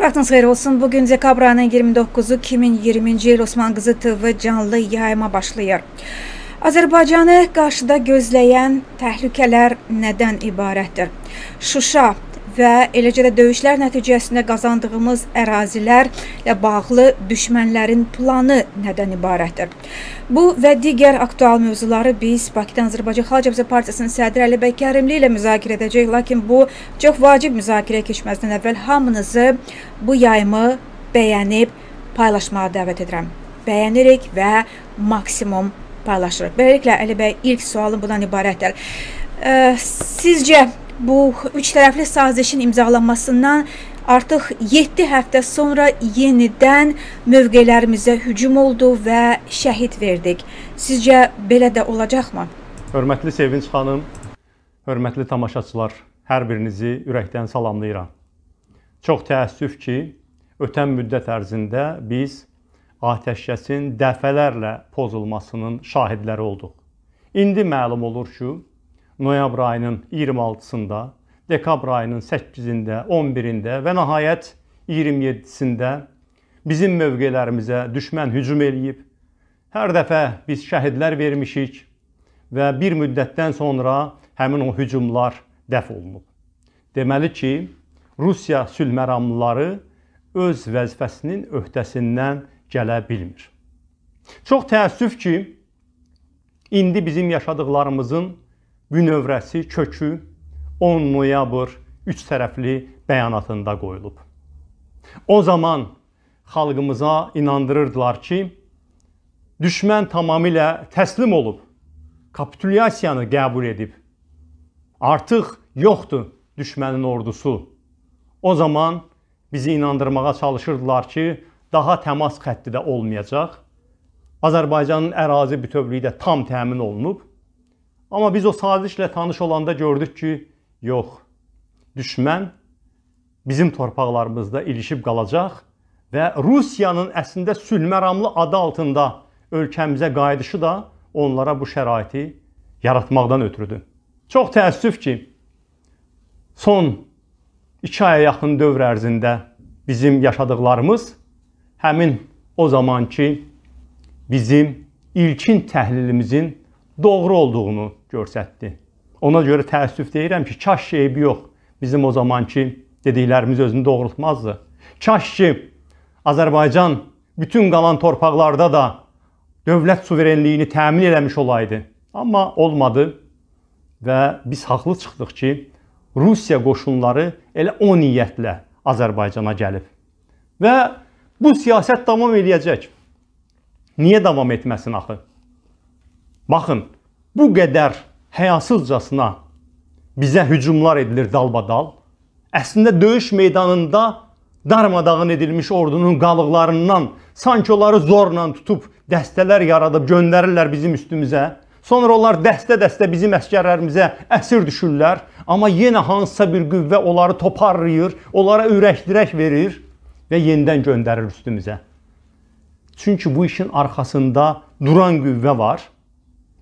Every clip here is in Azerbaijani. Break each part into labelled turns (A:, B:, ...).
A: vaxtınız xeyir olsun. Bu gün dekabrın 29-u 2020-ci il Osman Qızı TV canlı yayıma başlayır. Azərbaycanı qarşıda gözləyən təhlükələr nədən ibarətdir? Şuşa və eləcə də döyüşlər nəticəsində qazandığımız ərazilərlə bağlı düşmənlərin planı nədən ibarətdir? Bu və digər aktual mövzuları biz Bakıdan Azərbaycan Xalq Cəbhəsi Partiyasının sədri Əli bəy Kərimli ilə müzakirə edəcəyik, lakin bu çox vacib müzakirəyə keçməzdən əvvəl hamınızı bu yayımı bəyənib paylaşmağa dəvət edirəm. Bəyənirik və maksimum paylaşırıq. Beləliklə Əli bəy ilk sualım bundan ibarətdir. Sizcə bu üç tərəfli sazişin imzalanmasından artıq 7 həftə sonra yenidən mövqelərimizə hücum oldu və şəhid verdik. Sizcə belə də olacaqmı?
B: Hörmətli Sevinç xanım, hörmətli tamaşaçılar, hər birinizi ürəkdən salamlayıram. Çox təəssüf ki, ötən müddət ərzində biz atəşkəsin dəfələrlə pozulmasının şahidləri olduq. İndi məlum olur ki, noyabr ayının 26-sında, dekabr ayının 8-də, 11-də və nəhayət 27-sində bizim mövqelərimizə düşmən hücum eləyib. Hər dəfə biz şəhidlər vermişik və bir müddətdən sonra həmin o hücumlar dəf olunub. Deməli ki, Rusiya sülh məramlıları öz vəzifəsinin öhdəsindən gələ bilmir. Çox təəssüf ki, indi bizim yaşadıqlarımızın bünövrəsi, kökü 10 noyabr üç tərəfli bəyanatında qoyulub. O zaman xalqımıza inandırırdılar ki, düşmən tamamilə təslim olub, kapitulyasiyanı qəbul edib. Artıq yoxdur düşmənin ordusu. O zaman bizi inandırmağa çalışırdılar ki, daha təmas xətti də olmayacaq. Azərbaycanın ərazi bütövlüyü də tam təmin olunub Amma biz o sazişlə tanış olanda gördük ki, yox. Düşmən bizim torpaqlarımızda ilişib qalacaq və Rusiyanın əslində sülməramlı adı altında ölkəmizə qayıdışı da onlara bu şəraiti yaratmaqdan ötürüdür. Çox təəssüf ki, son 2 aya yaxın dövr ərzində bizim yaşadıqlarımız həmin o zamanki bizim ilkin təhlilimizin doğru olduğunu görsətdi. Ona görə təəssüf deyirəm ki, kaş ki eybi yox. Bizim o zamanki dediklərimiz özünü doğrultmazdı. Kaş ki Azərbaycan bütün qalan torpaqlarda da dövlət suverenliyini təmin eləmiş olaydı. Amma olmadı və biz haqlı çıxdıq ki, Rusiya qoşunları elə o niyyətlə Azərbaycana gəlib. Və bu siyasət davam eləyəcək. Niyə davam etməsin axı? Baxın, bu qədər həyasızcasına bizə hücumlar edilir dalbadal. Əslində döyüş meydanında darmadağın edilmiş ordunun qalıqlarından sanki onları zorla tutub dəstələr yaradıb göndərirlər bizim üstümüzə. Sonra onlar dəstə-dəstə bizim əskərlərimizə əsir düşürlər, amma yenə hansısa bir qüvvə onları toparlayır, onlara ürək-dirək verir və yenidən göndərir üstümüzə. Çünki bu işin arxasında duran qüvvə var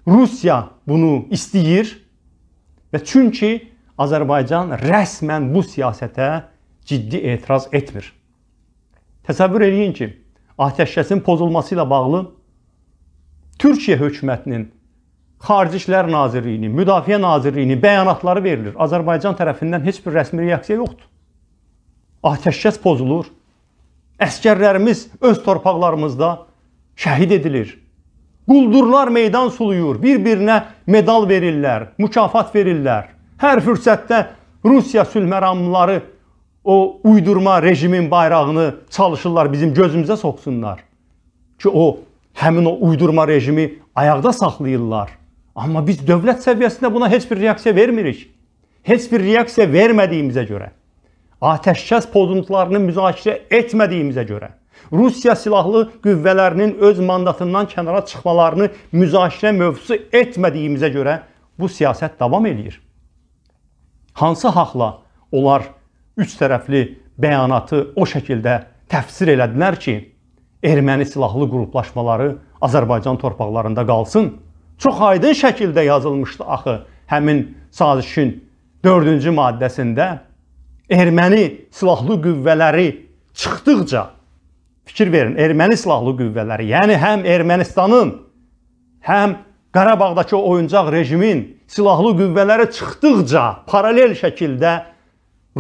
B: Rusiya bunu istəyir və çünki Azərbaycan rəsmən bu siyasətə ciddi etiraz etmir. Təsəvvür eləyin ki, atəşkəsin pozulması ilə bağlı Türkiyə hökumətinin Xarici İşlər Nazirliyini, Müdafiə Nazirliyini bəyanatları verilir. Azərbaycan tərəfindən heç bir rəsmi reaksiya yoxdur. Atəşkəs pozulur. Əskərlərimiz öz torpaqlarımızda şəhid edilir. Quldurlar meydan suluyur, bir-birinə medal verirlər, mükafat verirlər. Hər fürsətdə Rusiya sülhməramlıları o uydurma rejimin bayrağını çalışırlar bizim gözümüzə soxsunlar. Ki o həmin o uydurma rejimi ayaqda saxlayırlar. Amma biz dövlət səviyyəsində buna heç bir reaksiya vermirik. Heç bir reaksiya vermədiyimizə görə, atəşkəs pozuntularını müzakirə etmədiyimizə görə Rusiya silahlı qüvvələrinin öz mandatından kənara çıxmalarını müzakirə mövzusu etmədiyimizə görə bu siyasət davam eləyir. Hansı haqla onlar üç tərəfli bəyanatı o şəkildə təfsir elədilər ki, erməni silahlı qruplaşmaları Azərbaycan torpaqlarında qalsın? Çox aydın şəkildə yazılmışdı axı həmin sazişin 4-cü maddəsində erməni silahlı qüvvələri çıxdıqca Fikir verin, erməni silahlı qüvvələri, yəni həm Ermənistanın, həm Qarabağdakı oyuncaq rejimin silahlı qüvvələri çıxdıqca paralel şəkildə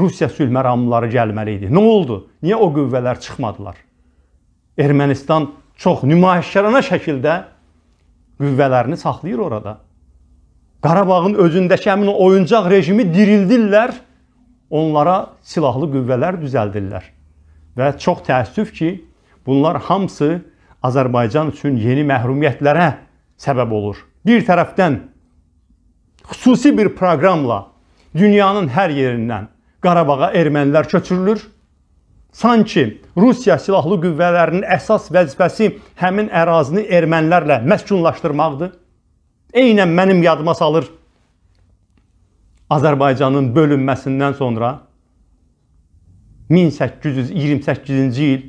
B: Rusiya sülh məramları gəlməli idi. Nə oldu? Niyə o qüvvələr çıxmadılar? Ermənistan çox nümayişkarana şəkildə qüvvələrini saxlayır orada. Qarabağın özündəki həmin o oyuncaq rejimi dirildirlər, onlara silahlı qüvvələr düzəldirlər. Və çox təəssüf ki, Bunlar hamısı Azərbaycan üçün yeni məhrumiyyətlərə səbəb olur. Bir tərəfdən xüsusi bir proqramla dünyanın hər yerindən Qarabağa ermənilər köçürülür. Sanki Rusiya silahlı qüvvələrinin əsas vəzifəsi həmin ərazini ermənilərlə məskunlaşdırmaqdır. Eynən mənim yadıma salır Azərbaycanın bölünməsindən sonra 1828-ci il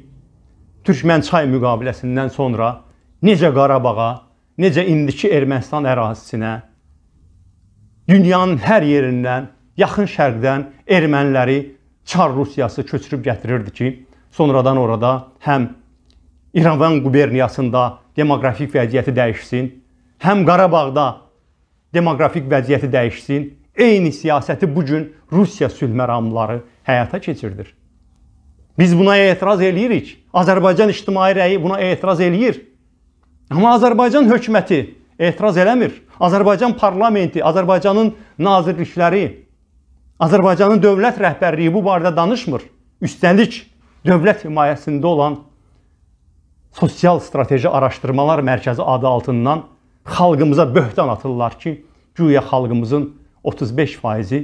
B: Türkmənçay müqabiləsindən sonra necə Qarabağa, necə indiki Ermənistan ərazisinə dünyanın hər yerindən, yaxın şərqdən erməniləri Çar Rusiyası köçürüb gətirirdi ki, sonradan orada həm İrəvan quberniyasında demoqrafik vəziyyəti dəyişsin, həm Qarabağda demoqrafik vəziyyəti dəyişsin. Eyni siyasəti bu gün Rusiya sülh məramları həyata keçirdir. Biz buna etiraz eləyirik. Azərbaycan ictimai rəyi buna etiraz eləyir. Amma Azərbaycan hökuməti etiraz eləmir. Azərbaycan parlamenti, Azərbaycanın nazirlikləri, Azərbaycanın dövlət rəhbərliyi bu barədə danışmır. Üstəlik, dövlət himayəsində olan Sosial Strateji Araşdırmalar Mərkəzi adı altından xalqımıza böhtan atırlar ki, güya xalqımızın 35 faizi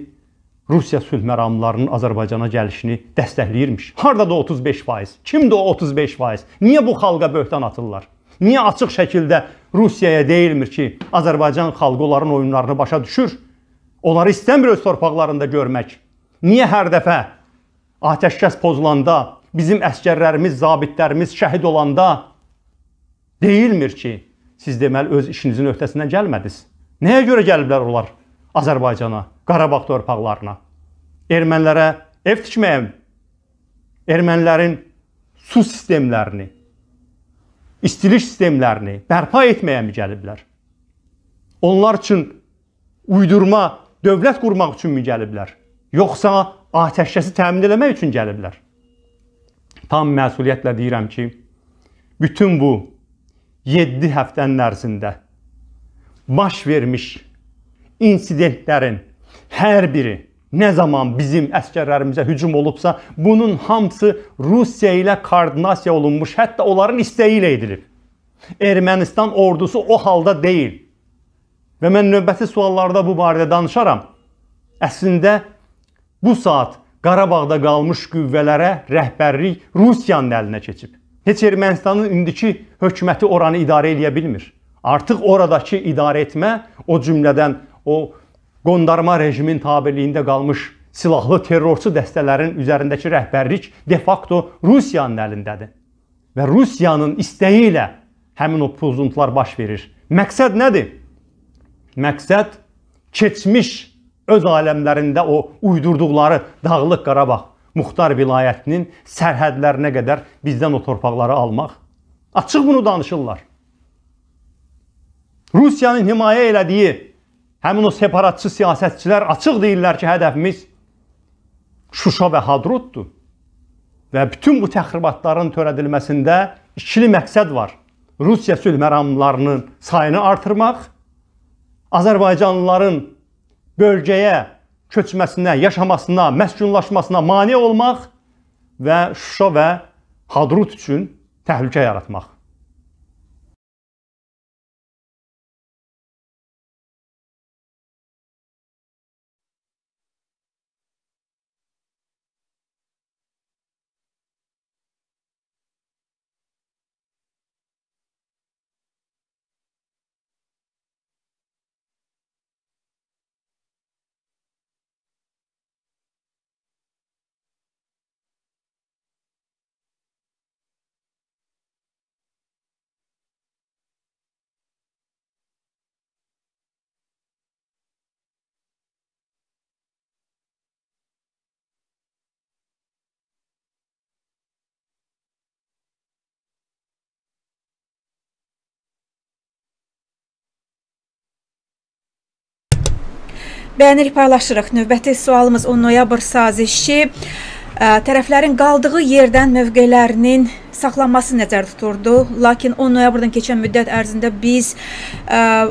B: Rusiya sülh məramlarının Azərbaycana gəlişini dəstəkləyirmiş. Harda da 35%? Kimdir o 35%? Niyə bu xalqa böhtan atırlar? Niyə açıq şəkildə Rusiyaya deyilmir ki, Azərbaycan xalqı onların oyunlarını başa düşür? Onları istəmir öz torpaqlarında görmək. Niyə hər dəfə atəşkəs pozulanda, bizim əskərlərimiz, zabitlərimiz şəhid olanda deyilmir ki, siz deməli öz işinizin öhdəsindən gəlmədiniz. Nəyə görə gəliblər onlar Azərbaycana? Qarabağ torpaqlarına. Ermənilərə ev tikməyə, ermənilərin su sistemlərini, istilik sistemlərini bərpa etməyəmi gəliblər? Onlar üçün uydurma dövlət qurmaq üçünmü gəliblər? Yoxsa atəşkəsi təmin etmək üçün gəliblər? Tam məsuliyyətlə deyirəm ki, bütün bu 7 həftənin ərzində baş vermiş insidentlərin hər biri nə zaman bizim əskərlərimizə hücum olubsa, bunun hamısı Rusiya ilə koordinasiya olunmuş, hətta onların istəyi ilə edilib. Ermənistan ordusu o halda deyil. Və mən növbəti suallarda bu barədə danışaram. Əslində bu saat Qarabağda qalmış qüvvələrə rəhbərlik Rusiyanın əlinə keçib. Heç Ermənistanın indiki hökuməti oranı idarə edə bilmir. Artıq oradakı idarə etmə, o cümlədən o qondarma rejimin tabeliyində qalmış silahlı terrorçu dəstələrin üzərindəki rəhbərlik de facto Rusiyanın əlindədir. Və Rusiyanın istəyi ilə həmin o pozuntular baş verir. Məqsəd nədir? Məqsəd keçmiş öz aləmlərində o uydurduqları Dağlıq Qarabağ Muxtar vilayətinin sərhədlərinə qədər bizdən o torpaqları almaq. Açıq bunu danışırlar. Rusiyanın himayə elədiyi Həmin o separatçı siyasətçilər açıq deyirlər ki, hədəfimiz Şuşa və Hadrutdur. Və bütün bu təxribatların törədilməsində ikili məqsəd var. Rusiya sülh məramlarının sayını artırmaq, Azərbaycanlıların bölgəyə köçməsinə, yaşamasına, məskunlaşmasına mane olmaq və Şuşa və Hadrut üçün təhlükə yaratmaq.
A: Bəyənirik, paylaşırıq. Növbəti sualımız 10 noyabr sazişi ə, tərəflərin qaldığı yerdən mövqelərinin saxlanması nəzərdə tuturdu. Lakin 10 noyabrdan keçən müddət ərzində biz ə,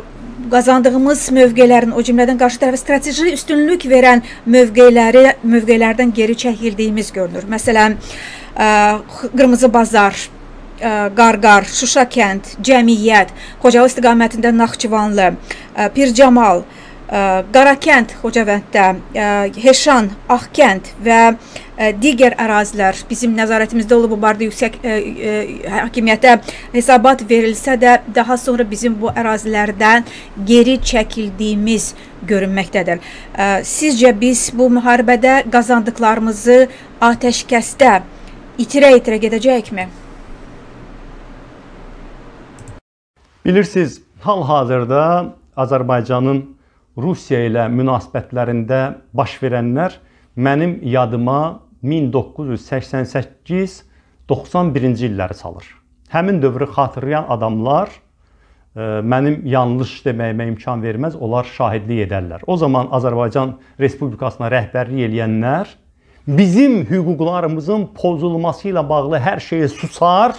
A: qazandığımız mövqelərin, o cümlədən qarşı tərəfə strateji üstünlük verən mövqeləri mövqelərdən geri çəkildiyimiz görünür. Məsələn, ə, qırmızı bazar Qarqar, Şuşa kənd, Cəmiyyət, Xocalı istiqamətində Naxçıvanlı, Pircamal, Cəmal Qarakənd Xocavənddə, e, Heşan, Ağkənd və e, digər ərazilər bizim nəzarətimizdə olub bu barədə yüksək ə, e, ə, hakimiyyətə hesabat verilsə də daha sonra bizim bu ərazilərdən geri çəkildiyimiz görünməkdədir. Ə, sizcə biz bu müharibədə qazandıqlarımızı atəşkəsdə itirə-itirə gedəcəyikmi?
B: Bilirsiniz, hal-hazırda Azərbaycanın Rusiya ilə münasibətlərində baş verənlər mənim yadıma 1988-91-ci illəri salır. Həmin dövrü xatırlayan adamlar e, mənim yanlış deməyimə imkan verməz, onlar şahidlik edərlər. O zaman Azərbaycan Respublikasına rəhbərlik edənlər bizim hüquqlarımızın pozulması ilə bağlı hər şeyi susar,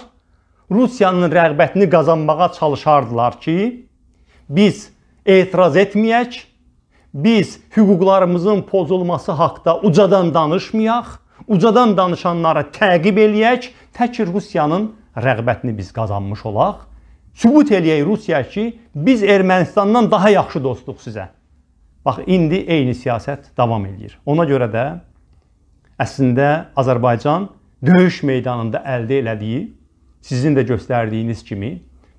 B: Rusiyanın rəğbətini qazanmağa çalışardılar ki, biz etiraz etməyək, biz hüquqlarımızın pozulması haqda ucadan danışmayaq, ucadan danışanları təqib eləyək, tək Rusiyanın rəğbətini biz qazanmış olaq. Sübut eləyək Rusiyaya ki, biz Ermənistandan daha yaxşı dostuq sizə. Bax, indi eyni siyasət davam eləyir. Ona görə də əslində Azərbaycan döyüş meydanında əldə elədiyi, sizin də göstərdiyiniz kimi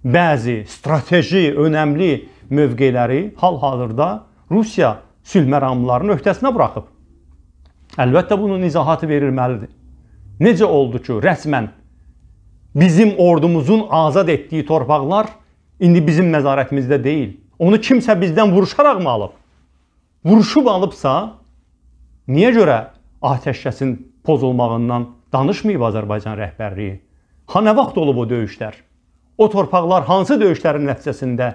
B: bəzi strateji, önəmli mövqeləri hal-hazırda Rusiya sülh məramlarının öhdəsinə buraxıb. Əlbəttə bunun izahatı verilməlidir. Necə oldu ki, rəsmən bizim ordumuzun azad etdiyi torpaqlar indi bizim nəzarətimizdə deyil. Onu kimsə bizdən vuruşaraq mı alıb? Vuruşub alıbsa, niyə görə atəşkəsin pozulmağından danışmayıb Azərbaycan rəhbərliyi? Ha nə vaxt olub o döyüşlər? O torpaqlar hansı döyüşlərin nəticəsində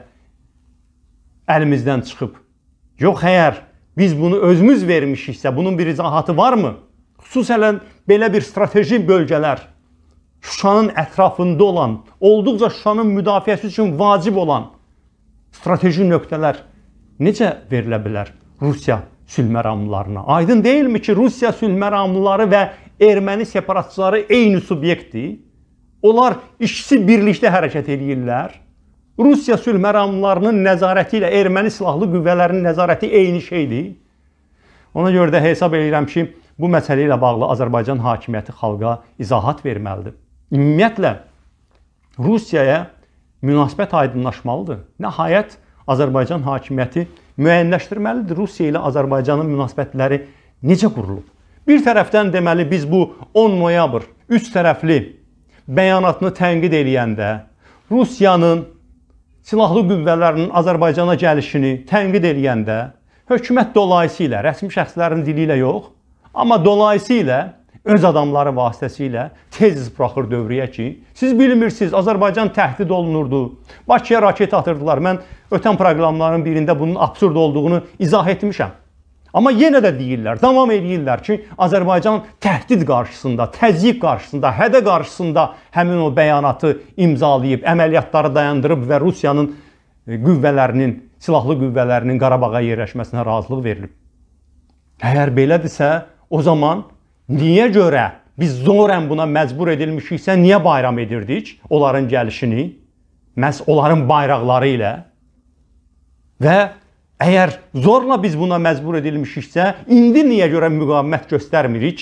B: əlimizdən çıxıb? Yox, əgər biz bunu özümüz vermişiksə, bunun bir izahatı varmı? Xüsusən belə bir strateji bölgələr Şuşanın ətrafında olan, olduqca Şuşanın müdafiəsi üçün vacib olan strateji nöqtələr necə verilə bilər Rusiya sülh məramlarına? Aydın deyilmi ki, Rusiya sülh məramları və erməni separatçıları eyni subyektdir? Onlar ikisi birlikdə hərəkət eləyirlər. Rusiya sülh məramlarının nəzarəti ilə erməni silahlı qüvvələrinin nəzarəti eyni şeydir. Ona görə də hesab edirəm ki, bu məsələ ilə bağlı Azərbaycan hakimiyyəti xalqa izahat verməlidir. Ümumiyyətlə Rusiyaya münasibət aydınlaşmalıdır. Nəhayət Azərbaycan hakimiyyəti müəyyənləşdirməlidir Rusiya ilə Azərbaycanın münasibətləri necə qurulub. Bir tərəfdən deməli biz bu 10 noyabr üç tərəfli bəyanatını tənqid eləyəndə Rusiyanın silahlı qüvvələrinin Azərbaycana gəlişini tənqid edəndə hökumət dolayısıyla rəsmi şəxslərin dili ilə yox, amma dolayısıyla öz adamları vasitəsilə tez buraxır dövrəyə ki, siz bilmirsiniz, Azərbaycan təhdid olunurdu. Bakıya raket atırdılar. Mən ötən proqramların birində bunun absurd olduğunu izah etmişəm. Amma yenə də deyirlər, davam eləyirlər ki, Azərbaycan təhdid qarşısında, təzyiq qarşısında, hədə qarşısında həmin o bəyanatı imzalayıb, əməliyyatları dayandırıb və Rusiyanın e, qüvvələrinin, silahlı qüvvələrinin Qarabağa yerləşməsinə razılıq verilib. Əgər belədirsə, o zaman niyə görə biz zorən buna məcbur edilmişiksə, niyə bayram edirdik onların gəlişini? Məhz onların bayraqları ilə və Əgər zorla biz buna məcbur edilmişiksə, indi niyə görə müqavimət göstərmirik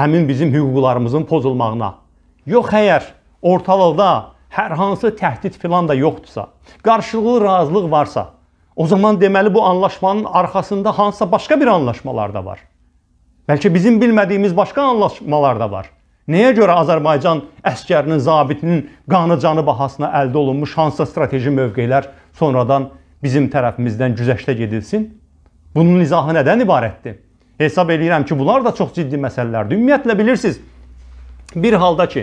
B: həmin bizim hüquqlarımızın pozulmağına? Yox, əgər ortalıqda hər hansı təhdid filan da yoxdursa, qarşılıqlı razılıq varsa, o zaman deməli bu anlaşmanın arxasında hansısa başqa bir anlaşmalar da var. Bəlkə bizim bilmədiyimiz başqa anlaşmalar da var. Nəyə görə Azərbaycan əskərinin, zabitinin qanı canı bahasına əldə olunmuş hansısa strateji mövqelər sonradan bizim tərəfimizdən güzəştə gedilsin? Bunun izahı nədən ibarətdir? Hesab eləyirəm ki, bunlar da çox ciddi məsələlərdir. Ümumiyyətlə bilirsiniz, bir halda ki,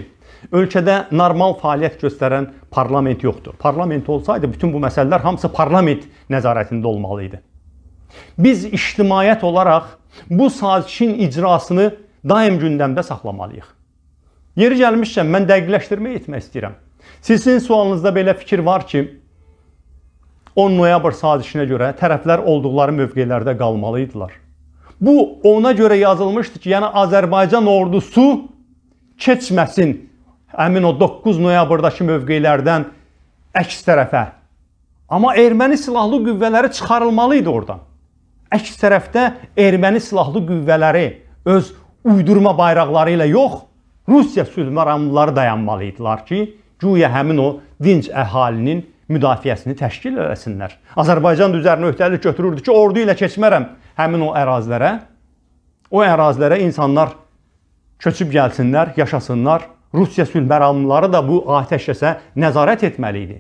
B: ölkədə normal fəaliyyət göstərən parlament yoxdur. Parlament olsaydı bütün bu məsələlər hamısı parlament nəzarətində olmalı idi. Biz ictimaiyyət olaraq bu sazişin icrasını daim gündəmdə saxlamalıyıq. Yeri gəlmişkən mən dəqiqləşdirmə etmək istəyirəm. Sizin sualınızda belə fikir var ki, 10 noyabr sazişinə görə tərəflər olduqları mövqelərdə qalmalı idilər. Bu ona görə yazılmışdı ki, yəni Azərbaycan ordusu keçməsin həmin o 9 noyabrdakı mövqelərdən əks tərəfə. Amma erməni silahlı qüvvələri çıxarılmalı idi oradan. Əks tərəfdə erməni silahlı qüvvələri öz uydurma bayraqları ilə yox, Rusiya sülh məramlıları dayanmalı idilər ki, güya həmin o dinc əhalinin müdafiəsini təşkil eləsinlər. Azərbaycan üzərinə öhdəlik götürürdü ki, ordu ilə keçmərəm həmin o ərazilərə. O ərazilərə insanlar köçüb gəlsinlər, yaşasınlar. Rusiya sülh məramlıları da bu atəşkəsə nəzarət etməli idi.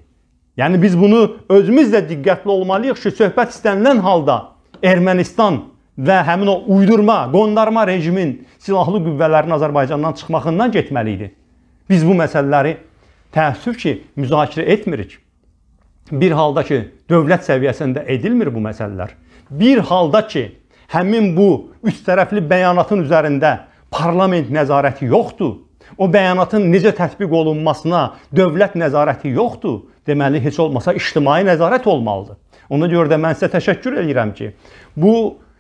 B: Yəni biz bunu özümüz də diqqətli olmalıyıq ki, söhbət istənilən halda Ermənistan və həmin o uydurma, qondarma rejimin silahlı qüvvələrinin Azərbaycandan çıxmasından getməli idi. Biz bu məsələləri təəssüf ki, müzakirə etmirik bir halda ki, dövlət səviyyəsində edilmir bu məsələlər. Bir halda ki, həmin bu üç tərəfli bəyanatın üzərində parlament nəzarəti yoxdur. O bəyanatın necə tətbiq olunmasına dövlət nəzarəti yoxdur. Deməli, heç olmasa ictimai nəzarət olmalıdır. Ona görə də mən sizə təşəkkür edirəm ki, bu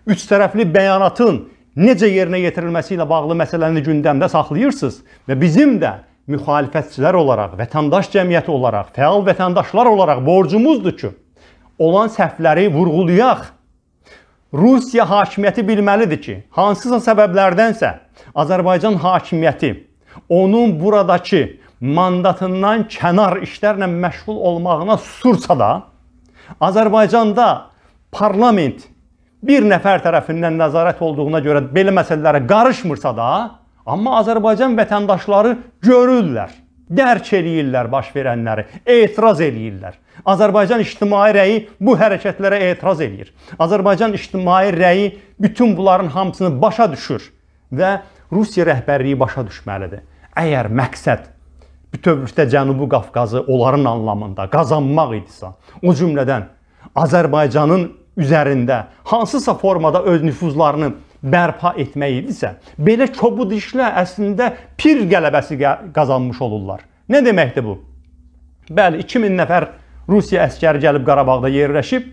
B: üç tərəfli bəyanatın necə yerinə yetirilməsi ilə bağlı məsələni gündəmdə saxlayırsınız və bizim də müxalifətçilər olaraq, vətəndaş cəmiyyəti olaraq, fəal vətəndaşlar olaraq borcumuzdur ki, olan səhvləri vurğulayaq. Rusiya hakimiyyəti bilməlidir ki, hansısa səbəblərdənsə Azərbaycan hakimiyyəti onun buradakı mandatından kənar işlərlə məşğul olmağına susursa da, Azərbaycanda parlament bir nəfər tərəfindən nəzarət olduğuna görə belə məsələlərə qarışmırsa da, Amma Azərbaycan vətəndaşları görürlər, dərk eləyirlər baş verənləri, etiraz eləyirlər. Azərbaycan ictimai rəyi bu hərəkətlərə etiraz eləyir. Azərbaycan ictimai rəyi bütün bunların hamısını başa düşür və Rusiya rəhbərliyi başa düşməlidir. Əgər məqsəd bütövlükdə Cənubi Qafqazı onların anlamında qazanmaq idisə, o cümlədən Azərbaycanın üzərində hansısa formada öz nüfuzlarını bərpa etmək idisə, belə kobud işlə əslində pir qələbəsi qazanmış olurlar. Nə deməkdir bu? Bəli, 2000 nəfər Rusiya əskəri gəlib Qarabağda yerləşib,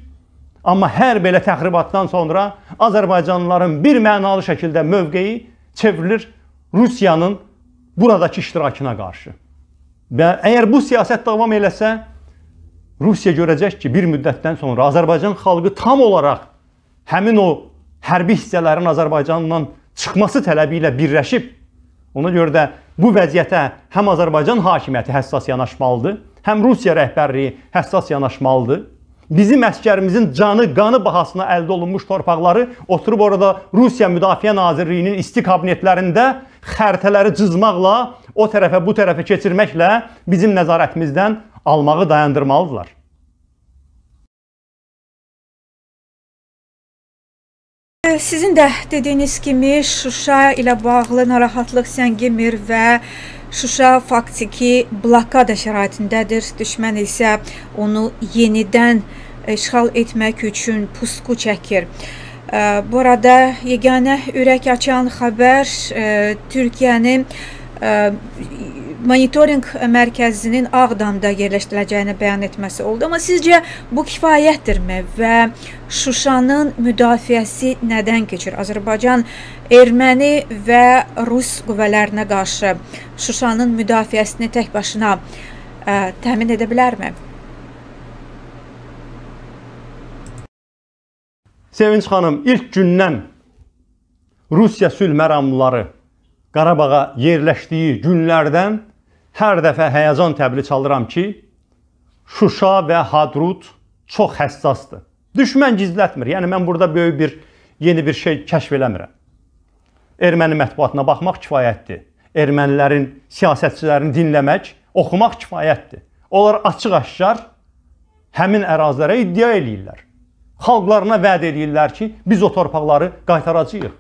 B: amma hər belə təxribatdan sonra Azərbaycanlıların bir mənalı şəkildə mövqeyi çevrilir Rusiyanın buradakı iştirakına qarşı. Və əgər bu siyasət davam eləsə, Rusiya görəcək ki, bir müddətdən sonra Azərbaycan xalqı tam olaraq həmin o hərbi hissələrin Azərbaycanla çıxması tələbi ilə birləşib. Ona görə də bu vəziyyətə həm Azərbaycan hakimiyyəti həssas yanaşmalıdır, həm Rusiya rəhbərliyi həssas yanaşmalıdır. Bizim əskərimizin canı, qanı bahasına əldə olunmuş torpaqları oturub orada Rusiya Müdafiə Nazirliyinin isti kabinetlərində xərtələri cızmaqla, o tərəfə, bu tərəfə keçirməklə bizim nəzarətimizdən almağı dayandırmalıdırlar.
A: Sizin də dediyiniz kimi Şuşa ilə bağlı narahatlıq səngimir və Şuşa faktiki blokada şəraitindədir. Düşmən isə onu yenidən işğal etmək üçün pusqu çəkir. Burada yeganə ürək açan xəbər Türkiyənin monitorinq mərkəzinin Ağdamda yerləşdiriləcəyini bəyan etməsi oldu. Amma sizcə bu kifayətdirmi və Şuşanın müdafiəsi nədən keçir? Azərbaycan erməni və rus qüvvələrinə qarşı Şuşanın müdafiəsini tək başına ə, e, təmin edə bilərmi?
B: Sevinç xanım, ilk gündən Rusiya sülh məramlıları Qarabağa yerləşdiyi günlərdən hər dəfə həyəcan təbili çalıram ki, Şuşa və Hadrut çox həssasdır. Düşmən gizlətmir. Yəni mən burada böyük bir yeni bir şey kəşf eləmirəm. Erməni mətbuatına baxmaq kifayətdir. Ermənilərin siyasətçilərini dinləmək, oxumaq kifayətdir. Onlar açıq-aşkar həmin ərazilərə iddia eləyirlər. Xalqlarına vəd eləyirlər ki, biz o torpaqları qaytaracağıq.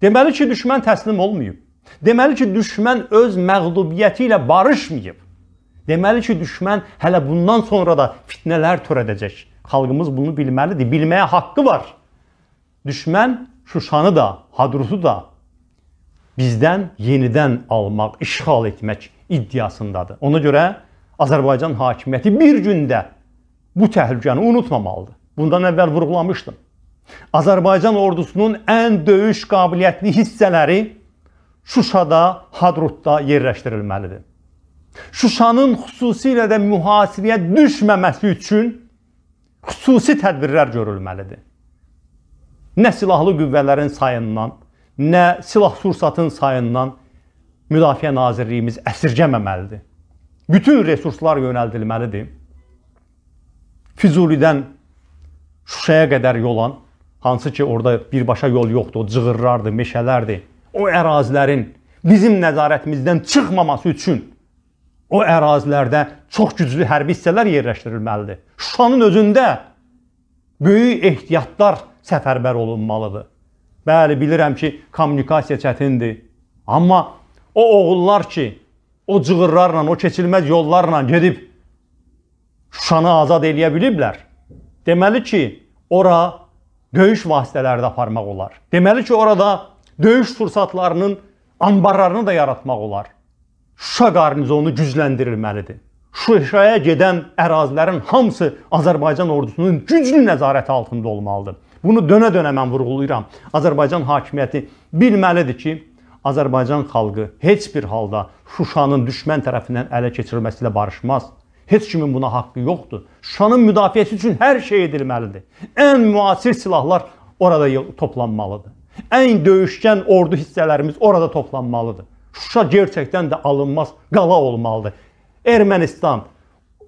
B: Deməli ki, düşmən təslim olmayıb. Deməli ki, düşmən öz məğlubiyyəti ilə barışmayıb. Deməli ki, düşmən hələ bundan sonra da fitnələr törədəcək. Xalqımız bunu bilməlidir, bilməyə haqqı var. Düşmən Şuşanı da, Hadrutu da bizdən yenidən almaq, işğal etmək iddiasındadır. Ona görə Azərbaycan hakimiyyəti bir gündə bu təhlükəni unutmamalıdır. Bundan əvvəl vurğulamışdım. Azərbaycan ordusunun ən döyüş qabiliyyətli hissələri Şuşada, Hadrutda yerləşdirilməlidir. Şuşanın xüsusilə də mühasirəyə düşməməsi üçün xüsusi tədbirlər görülməlidir. Nə silahlı qüvvələrin sayından, nə silah sursatın sayından Müdafiə Nazirliyimiz əsirgəməməlidir. Bütün resurslar yönəldilməlidir. Füzulidən Şuşaya qədər yolan, hansı ki orada birbaşa yol yoxdur, o cığırlardır, meşələrdir o ərazilərin bizim nəzarətimizdən çıxmaması üçün o ərazilərdə çox güclü hərbi hissələr yerləşdirilməlidir. Şuşanın özündə böyük ehtiyatlar səfərbər olunmalıdır. Bəli, bilirəm ki, kommunikasiya çətindir. Amma o oğullar ki, o cığırlarla, o keçilməz yollarla gedib Şuşanı azad eləyə biliblər. Deməli ki, ora döyüş vasitələri də aparmaq olar. Deməli ki, orada döyüş fürsətlərinin anbarlarını da yaratmaq olar. Şuşa qarnizonu gücləndirilməlidir. Şuşaya gedən ərazilərin hamısı Azərbaycan ordusunun güclü nəzarəti altında olmalıdır. Bunu dönə-dönə mən vurğulayıram. Azərbaycan hakimiyyəti bilməlidir ki, Azərbaycan xalqı heç bir halda Şuşanın düşmən tərəfindən ələ keçirilməsi ilə barışmaz. Heç kimin buna haqqı yoxdur. Şuşanın müdafiəsi üçün hər şey edilməlidir. Ən müasir silahlar orada toplanmalıdır. Ən döyüşkən ordu hissələrimiz orada toplanmalıdır. Şuşa gerçəkdən də alınmaz qala olmalıdır. Ermənistan,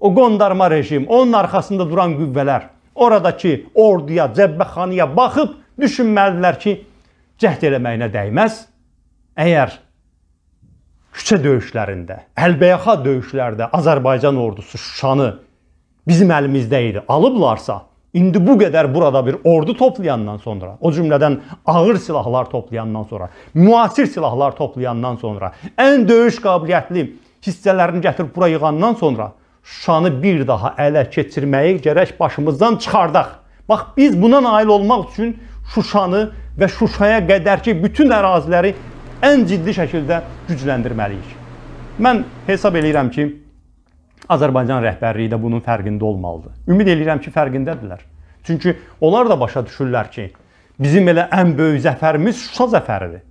B: o qondarma rejim, onun arxasında duran qüvvələr oradakı orduya, cəbbəxanaya baxıb düşünməlidirlər ki, cəhd eləməyinə dəyməz. Əgər küçə döyüşlərində, Əlbəyəxa döyüşlərdə Azərbaycan ordusu Şuşanı bizim əlimizdə idi, alıblarsa, İndi bu qədər burada bir ordu toplayandan sonra, o cümlədən ağır silahlar toplayandan sonra, müasir silahlar toplayandan sonra, ən döyüş qabiliyyətli hissələrini gətirib bura yığandan sonra Şuşanı bir daha ələ keçirməyi gərək başımızdan çıxardaq. Bax biz buna nail olmaq üçün Şuşanı və Şuşaya qədərki bütün əraziləri ən ciddi şəkildə gücləndirməliyik. Mən hesab eləyirəm ki, Azərbaycan rəhbərliyi də bunun fərqində olmalıdır. Ümid eləyirəm ki, fərqindədirlər. Çünki onlar da başa düşürlər ki, bizim elə ən böyük zəfərimiz Şuşa zəfəridir.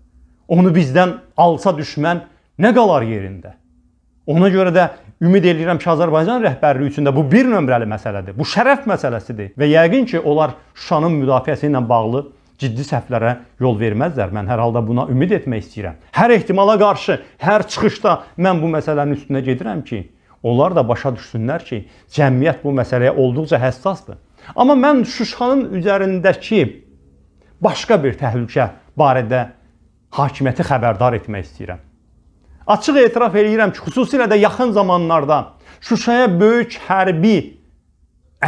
B: Onu bizdən alsa düşmən nə qalar yerində? Ona görə də ümid eləyirəm ki, Azərbaycan rəhbərliyi üçün də bu bir nömrəli məsələdir. Bu şərəf məsələsidir və yəqin ki, onlar Şuşanın müdafiəsi ilə bağlı ciddi səhvlərə yol verməzlər. Mən hər halda buna ümid etmək istəyirəm. Hər ehtimala qarşı, hər çıxışda mən bu məsələnin üstünə gedirəm ki, Onlar da başa düşsünlər ki, cəmiyyət bu məsələyə olduqca həssasdır. Amma mən Şuşanın üzərindəki başqa bir təhlükə barədə hakimiyyəti xəbərdar etmək istəyirəm. Açıq etiraf eləyirəm ki, xüsusilə də yaxın zamanlarda Şuşaya böyük hərbi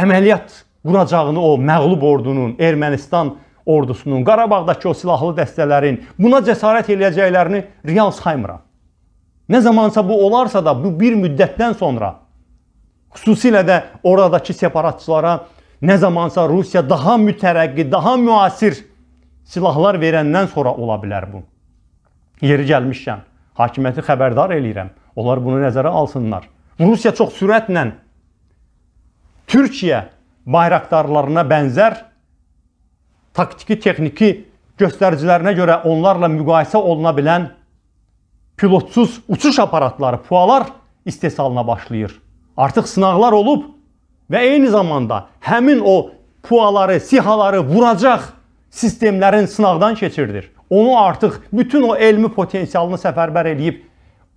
B: əməliyyat quracağını o məğlub ordunun, Ermənistan ordusunun, Qarabağdakı o silahlı dəstələrin buna cəsarət eləyəcəklərini real saymıram. Nə zamansa bu olarsa da bu bir müddətdən sonra xüsusilə də oradakı separatçılara nə zamansa Rusiya daha mütərəqqi, daha müasir silahlar verəndən sonra ola bilər bu. Yeri gəlmişkən hakimiyyəti xəbərdar eləyirəm. Onlar bunu nəzərə alsınlar. Rusiya çox sürətlə Türkiyə bayraqdarlarına bənzər taktiki, texniki göstəricilərinə görə onlarla müqayisə oluna bilən pilotsuz uçuş aparatları PUA'lar istehsalına başlayır. Artıq sınaqlar olub və eyni zamanda həmin o PUA'ları, SİHA'ları vuracaq sistemlərin sınaqdan keçirilir. Onu artıq bütün o elmi potensialını səfərbər eləyib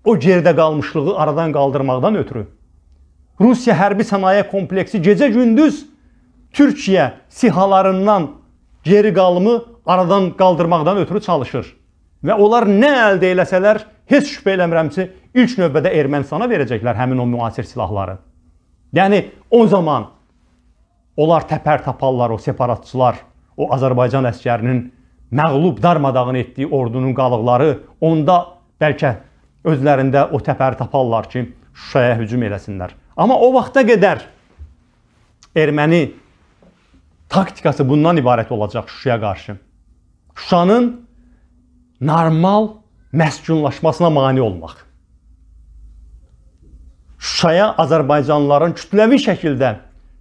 B: o geridə qalmışlığı aradan qaldırmaqdan ötürü Rusiya hərbi sənaye kompleksi gecə-gündüz Türkiyə SİHA'larından geri qalımı aradan qaldırmaqdan ötürü çalışır. Və onlar nə əldə eləsələr heç şübhə eləmirəm ki, ilk növbədə Ermənistana verəcəklər həmin o müasir silahları. Yəni o zaman onlar təpər taparlar o separatçılar, o Azərbaycan əskərinin məğlub darmadağın etdiyi ordunun qalıqları onda bəlkə özlərində o təpər taparlar ki, Şuşaya hücum eləsinlər. Amma o vaxta qədər erməni taktikası bundan ibarət olacaq Şuşaya qarşı. Şuşanın normal məskunlaşmasına mane olmaq. Şuşaya Azərbaycanlıların kütləvi şəkildə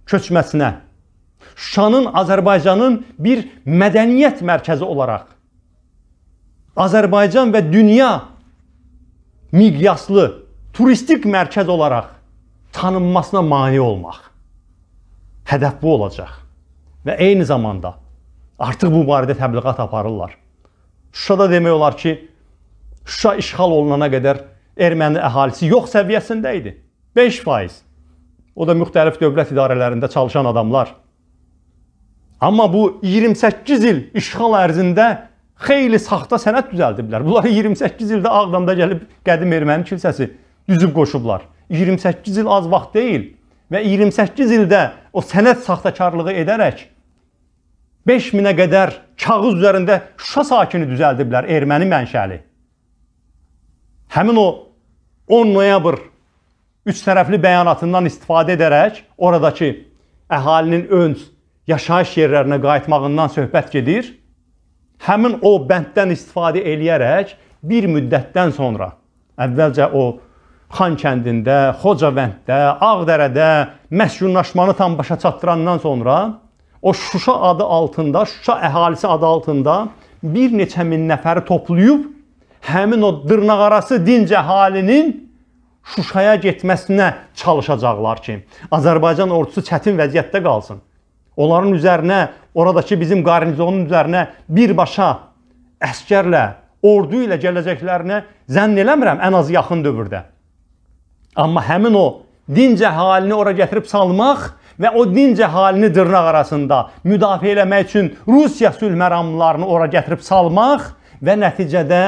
B: köçməsinə, Şuşanın Azərbaycanın bir mədəniyyət mərkəzi olaraq Azərbaycan və dünya miqyaslı turistik mərkəz olaraq tanınmasına mane olmaq. Hədəf bu olacaq. Və eyni zamanda artıq bu barədə təbliğat aparırlar. Şuşada demək olar ki, Şuşa işğal olunana qədər erməni əhalisi yox səviyyəsində idi. 5%. O da müxtəlif dövlət idarələrində çalışan adamlar. Amma bu 28 il işğal ərzində xeyli saxta sənət düzəldiblər. Bunları 28 ildə Ağdamda gəlib qədim erməni kilsəsi düzüb qoşublar. 28 il az vaxt deyil və 28 ildə o sənət saxtakarlığı edərək 5000-ə qədər kağız üzərində Şuşa sakini düzəldiblər erməni mənşəli həmin o 10 noyabr üç tərəfli bəyanatından istifadə edərək oradakı əhalinin önc yaşayış yerlərinə qayıtmağından söhbət gedir. Həmin o bənddən istifadə eləyərək bir müddətdən sonra əvvəlcə o Xan kəndində, Xocavənddə, Ağdərədə məskunlaşmanı tam başa çatdırandan sonra o Şuşa adı altında, Şuşa əhalisi adı altında bir neçə min nəfəri toplayıb həmin o dırnaqarası din cəhalinin Şuşaya getməsinə çalışacaqlar ki, Azərbaycan ordusu çətin vəziyyətdə qalsın. Onların üzərinə, oradakı bizim qarnizonun üzərinə birbaşa əskərlə, ordu ilə gələcəklərinə zənn eləmirəm ən az yaxın dövrdə. Amma həmin o din cəhalini ora gətirib salmaq və o din cəhalini dırnaq arasında müdafiə eləmək üçün Rusiya sülh məramlarını ora gətirib salmaq və nəticədə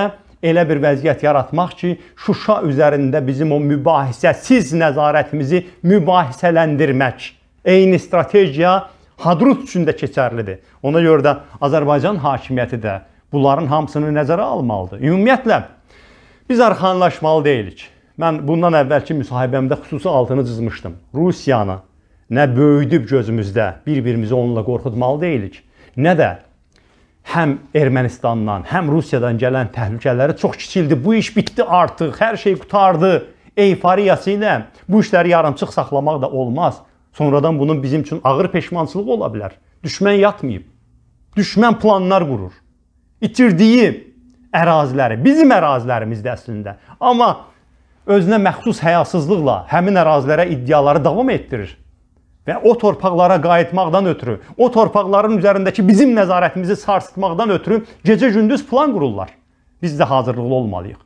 B: elə bir vəziyyət yaratmaq ki, Şuşa üzərində bizim o mübahisəsiz nəzarətimizi mübahisələndirmək. Eyni strategiya Hadrut üçün də keçərlidir. Ona görə də Azərbaycan hakimiyyəti də bunların hamısını nəzərə almalıdır. Ümumiyyətlə biz arxanlaşmalı deyilik. Mən bundan əvvəlki müsahibəmdə xüsusi altını cızmışdım. Rusiyanı nə böyüdüb gözümüzdə bir-birimizi onunla qorxutmalı deyilik, nə də həm Ermənistandan, həm Rusiyadan gələn təhlükələri çox kiçildi. Bu iş bitdi artıq, hər şey qutardı. Eyfariyası ilə bu işləri yarımçıq saxlamaq da olmaz. Sonradan bunun bizim üçün ağır peşmançılıq ola bilər. Düşmən yatmayıb. Düşmən planlar qurur. İtirdiyi əraziləri, bizim ərazilərimizdə əslində, amma özünə məxsus həyasızlıqla həmin ərazilərə iddiaları davam etdirir və o torpaqlara qayıtmaqdan ötürü, o torpaqların üzərindəki bizim nəzarətimizi sarsıtmaqdan
A: ötürü gecə-gündüz plan qururlar. Biz də hazırlıqlı olmalıyıq.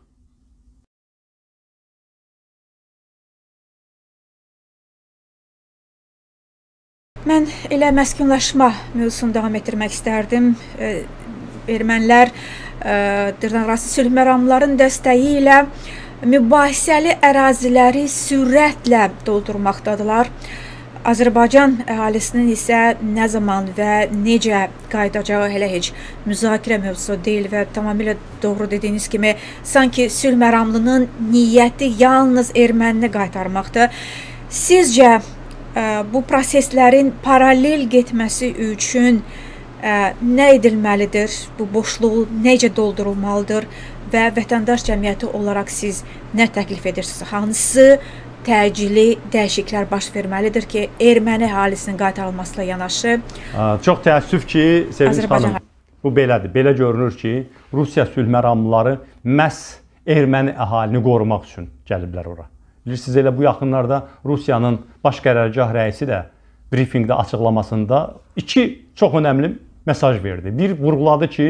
A: Mən elə məskunlaşma mövzusunu davam etdirmək istərdim. E, ermənilər e, dırnaqarası sülh məramlarının dəstəyi ilə mübahisəli əraziləri sürətlə doldurmaqdadılar. E, Azərbaycan əhalisinin isə nə zaman və necə qayıdacağı elə heç müzakirə mövzusu deyil və tamamilə doğru dediyiniz kimi sanki sülh məramlının niyyəti yalnız ermənini qaytarmaqdır. Sizcə ə, e, bu proseslərin paralel getməsi üçün ə, e, nə edilməlidir? Bu boşluğu necə doldurulmalıdır və vətəndaş cəmiyyəti olaraq siz nə təklif edirsiniz? Hansı təcili dəyişikliklər baş verməlidir ki, erməni əhalisinin qaytarılması ilə yanaşı.
B: Çox təəssüf ki, Sevinç Azərbaycan... xanım, bu belədir. Belə görünür ki, Rusiya sülh məramlıları məhz erməni əhalini qorumaq üçün gəliblər ora. Bilirsiniz, elə bu yaxınlarda Rusiyanın baş qərargah rəisi də brifingdə açıqlamasında iki çox önəmli mesaj verdi. Bir vurğuladı ki,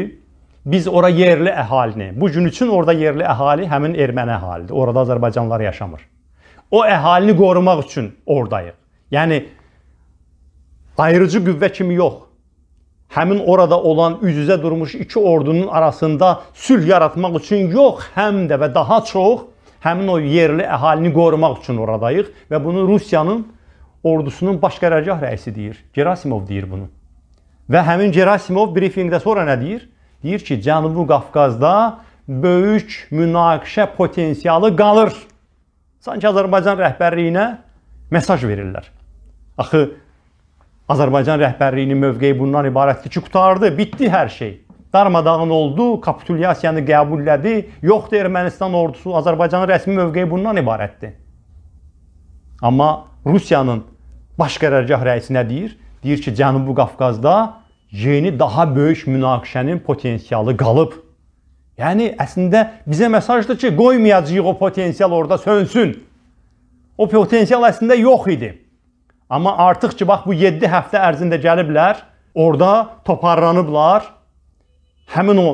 B: biz ora yerli əhalini, bu gün üçün orada yerli əhali həmin erməni əhalidir. Orada azərbaycanlılar yaşamır o əhalini qorumaq üçün ordayıq. Yəni ayırıcı qüvvə kimi yox. Həmin orada olan üz-üzə durmuş iki ordunun arasında sülh yaratmaq üçün yox, həm də və daha çox həmin o yerli əhalini qorumaq üçün oradayıq və bunu Rusiyanın ordusunun baş qərargah rəisi deyir. Gerasimov deyir bunu. Və həmin Gerasimov briefinqdə sonra nə deyir? Deyir ki, Cənubi Qafqazda böyük münaqişə potensialı qalır. Sanki Azərbaycan rəhbərliyinə mesaj verirlər. Axı Azərbaycan rəhbərliyinin mövqeyi bundan ibarətdir ki, qutardı, bitdi hər şey. Darmadağın oldu, kapitulyasiyanı qəbullədi. Yoxdur Ermənistan ordusu, Azərbaycanın rəsmi mövqeyi bundan ibarətdir. Amma Rusiyanın baş qərargah rəisi nə deyir? Deyir ki, Cənubi Qafqazda yeni daha böyük münaqişənin potensialı qalıb. Yəni əslində bizə mesajdır ki, qoymayacağıq o potensial orada sönsün. O potensial əslində yox idi. Amma artıq ki, bax bu 7 həftə ərzində gəliblər, orada toparlanıblar. Həmin o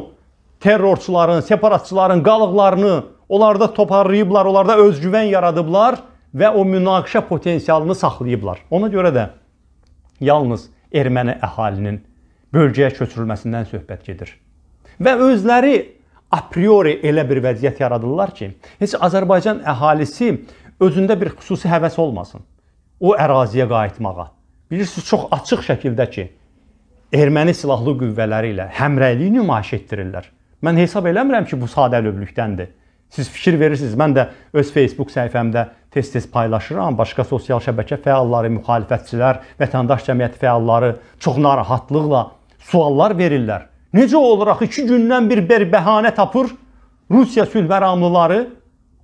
B: terrorçuların, separatçıların qalıqlarını onlarda toparlayıblar, onlarda özgüvən yaradıblar və o münaqişə potensialını saxlayıblar. Ona görə də yalnız erməni əhalinin bölgəyə köçürülməsindən söhbət gedir. Və özləri apriori elə bir vəziyyət yaradırlar ki, heç Azərbaycan əhalisi özündə bir xüsusi həvəs olmasın o əraziyə qayıtmağa. Bilirsiniz, çox açıq şəkildə ki, erməni silahlı qüvvələri ilə həmrəyliyi nümayiş etdirirlər. Mən hesab eləmirəm ki, bu sadəlövlükdəndir. Siz fikir verirsiniz. Mən də öz Facebook səhifəmdə tez-tez paylaşıram. Başqa sosial şəbəkə fəalları, müxalifətçilər, vətəndaş cəmiyyəti fəalları çox narahatlıqla suallar verirlər. Necə olaraq iki gündən bir bəhanə tapır Rusiya sülhməramlıları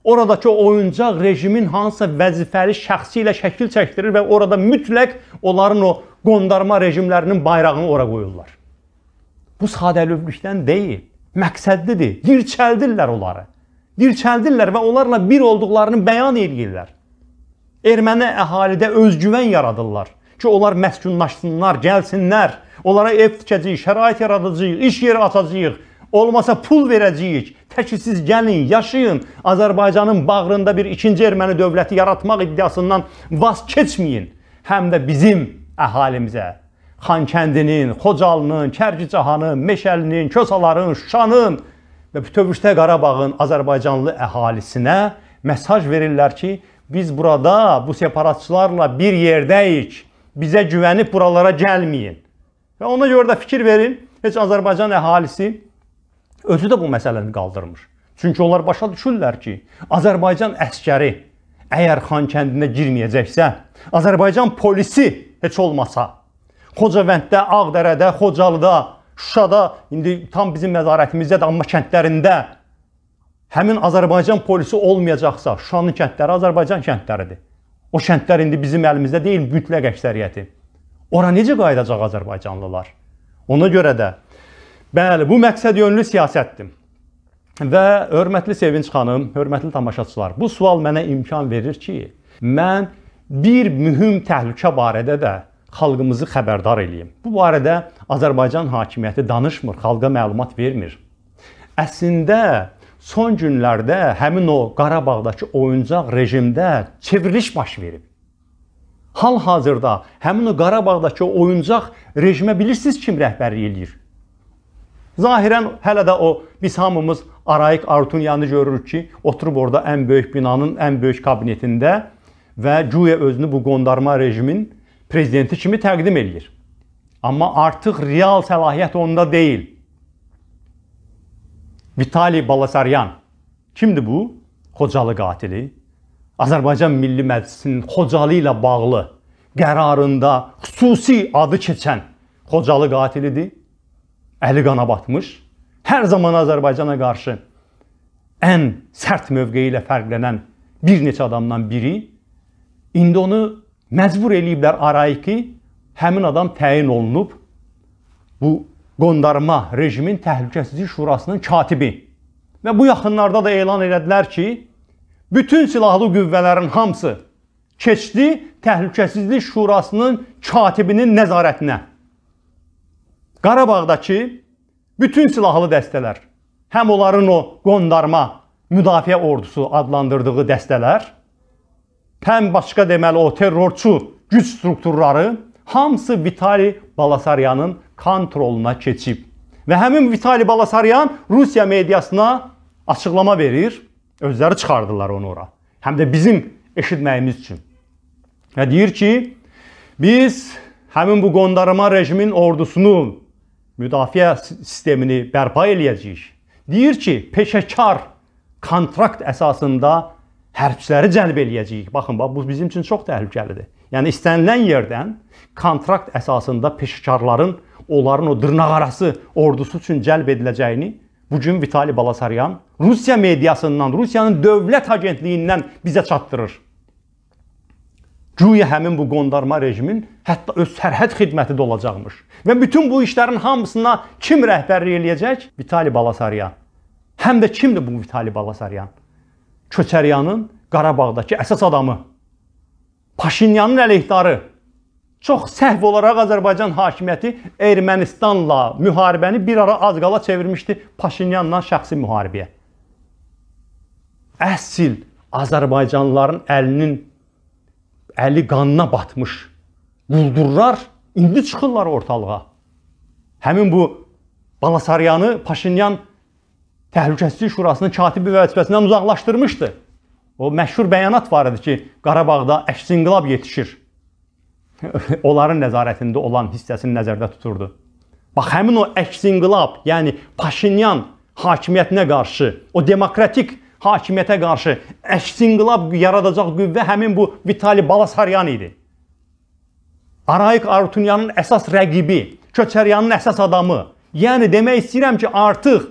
B: oradakı oyuncaq rejimin hansısa vəzifəli şəxsi ilə şəkil çəkdirir və orada mütləq onların o qondarma rejimlərinin bayrağını ora qoyurlar. Bu sadəlövlükdən deyil, məqsədlidir. Dirçəldirlər onları. Dirçəldirlər və onlarla bir olduqlarını bəyan edirlər. Erməni əhalidə özgüvən yaradırlar ki, onlar məskunlaşsınlar, gəlsinlər. Onlara ev tikəcəyik, şərait yaradacağıq, iş yeri atacağıq. Olmasa pul verəcəyik. Tək siz gəlin, yaşayın. Azərbaycanın bağrında bir ikinci erməni dövləti yaratmaq iddiasından vaz keçməyin. Həm də bizim əhalimizə, Xankəndinin, Xocalının, Kərkicahanın, Meşəlinin, Kösaların, Şuşanın və bütövüşdə Qarabağın Azərbaycanlı əhalisinə mesaj verirlər ki, biz burada bu separatçılarla bir yerdəyik bizə güvənib buralara gəlməyin. Və ona görə də fikir verin, heç Azərbaycan əhalisi özü də bu məsələni qaldırmır. Çünki onlar başa düşürlər ki, Azərbaycan əskəri əgər Xan kəndinə girməyəcəksə, Azərbaycan polisi heç olmasa Xocavənddə, Ağdərədə, Xocalıda, Şuşada, indi tam bizim nəzarətimizdədir, amma kəndlərində həmin Azərbaycan polisi olmayacaqsa, Şuşanın kəndləri Azərbaycan kəndləridir. O kəndlər indi bizim əlimizdə deyil, mütləq əksəriyyəti. Ora necə qayıdacaq azərbaycanlılar? Ona görə də bəli, bu məqsəd yönlü siyasətdir. Və hörmətli Sevinç xanım, hörmətli tamaşaçılar, bu sual mənə imkan verir ki, mən bir mühüm təhlükə barədə də xalqımızı xəbərdar eləyim. Bu barədə Azərbaycan hakimiyyəti danışmır, xalqa məlumat vermir. Əslində son günlərdə həmin o Qarabağdakı oyuncaq rejimdə çevriliş baş verib. Hal-hazırda həmin o Qarabağdakı oyuncaq rejimə bilirsiniz kim rəhbərlik eləyir? Zahirən hələ də o biz hamımız Arayik Artunyanı görürük ki, oturub orada ən böyük binanın ən böyük kabinetində və güya özünü bu qondarma rejimin prezidenti kimi təqdim eləyir. Amma artıq real səlahiyyət onda deyil. Vitali Balasaryan. Kimdir bu? Xocalı qatili. Azərbaycan Milli Məclisinin Xocalı ilə bağlı qərarında xüsusi adı keçən Xocalı qatilidir. Əli qana batmış. Hər zaman Azərbaycana qarşı ən sərt mövqeyi ilə fərqlənən bir neçə adamdan biri. İndi onu məcbur eləyiblər araya ki, həmin adam təyin olunub. Bu qondarma rejimin təhlükəsizlik şurasının katibi və bu yaxınlarda da elan elədilər ki, bütün silahlı qüvvələrin hamısı keçdi Təhlükəsizlik Şurasının katibinin nəzarətinə. Qarabağdakı bütün silahlı dəstələr, həm onların o qondarma müdafiə ordusu adlandırdığı dəstələr, həm başqa deməli o terrorçu güc strukturları hamısı Vitali Balasaryanın kontroluna keçib. Və həmin Vitali Balasaryan Rusiya mediasına açıqlama verir. Özləri çıxardılar onu ora. Həm də bizim eşitməyimiz üçün. Və deyir ki, biz həmin bu qondarma rejimin ordusunu, müdafiə sistemini bərpa eləyəcəyik. Deyir ki, peşəkar kontrakt əsasında hərbçiləri cəlb eləyəcəyik. Baxın, bax bu bizim üçün çox təhlükəlidir. Yəni istənilən yerdən kontrakt əsasında peşəkarların onların o dırnaqarası ordusu üçün cəlb ediləcəyini bu gün Vitali Balasaryan Rusiya mediasından, Rusiyanın dövlət agentliyindən bizə çatdırır. Güya həmin bu qondarma rejimin hətta öz sərhəd xidməti də olacaqmış. Və bütün bu işlərin hamısına kim rəhbərlik eləyəcək? Vitali Balasaryan. Həm də kimdir bu Vitali Balasaryan? Köçəryanın Qarabağdakı əsas adamı. Paşinyanın əleyhdarı çox səhv olaraq Azərbaycan hakimiyyəti Ermənistanla müharibəni bir ara az qala çevirmişdi Paşinyanla şəxsi müharibəyə. Əsl Azərbaycanlıların əlinin əli qanına batmış quldurlar indi çıxırlar ortalığa. Həmin bu Balasaryanı Paşinyan Təhlükəsizlik Şurasının katibi vəzifəsindən uzaqlaşdırmışdı. O məşhur bəyanat var idi ki, Qarabağda əks inqilab yetişir. onların nəzarətində olan hissəsini nəzərdə tuturdu. Bax, həmin o əks inqilab, yəni Paşinyan hakimiyyətinə qarşı, o demokratik hakimiyyətə qarşı əks inqilab yaradacaq qüvvə həmin bu Vitali Balasaryan idi. Arayik Artunyanın əsas rəqibi, Köçəryanın əsas adamı. Yəni demək istəyirəm ki, artıq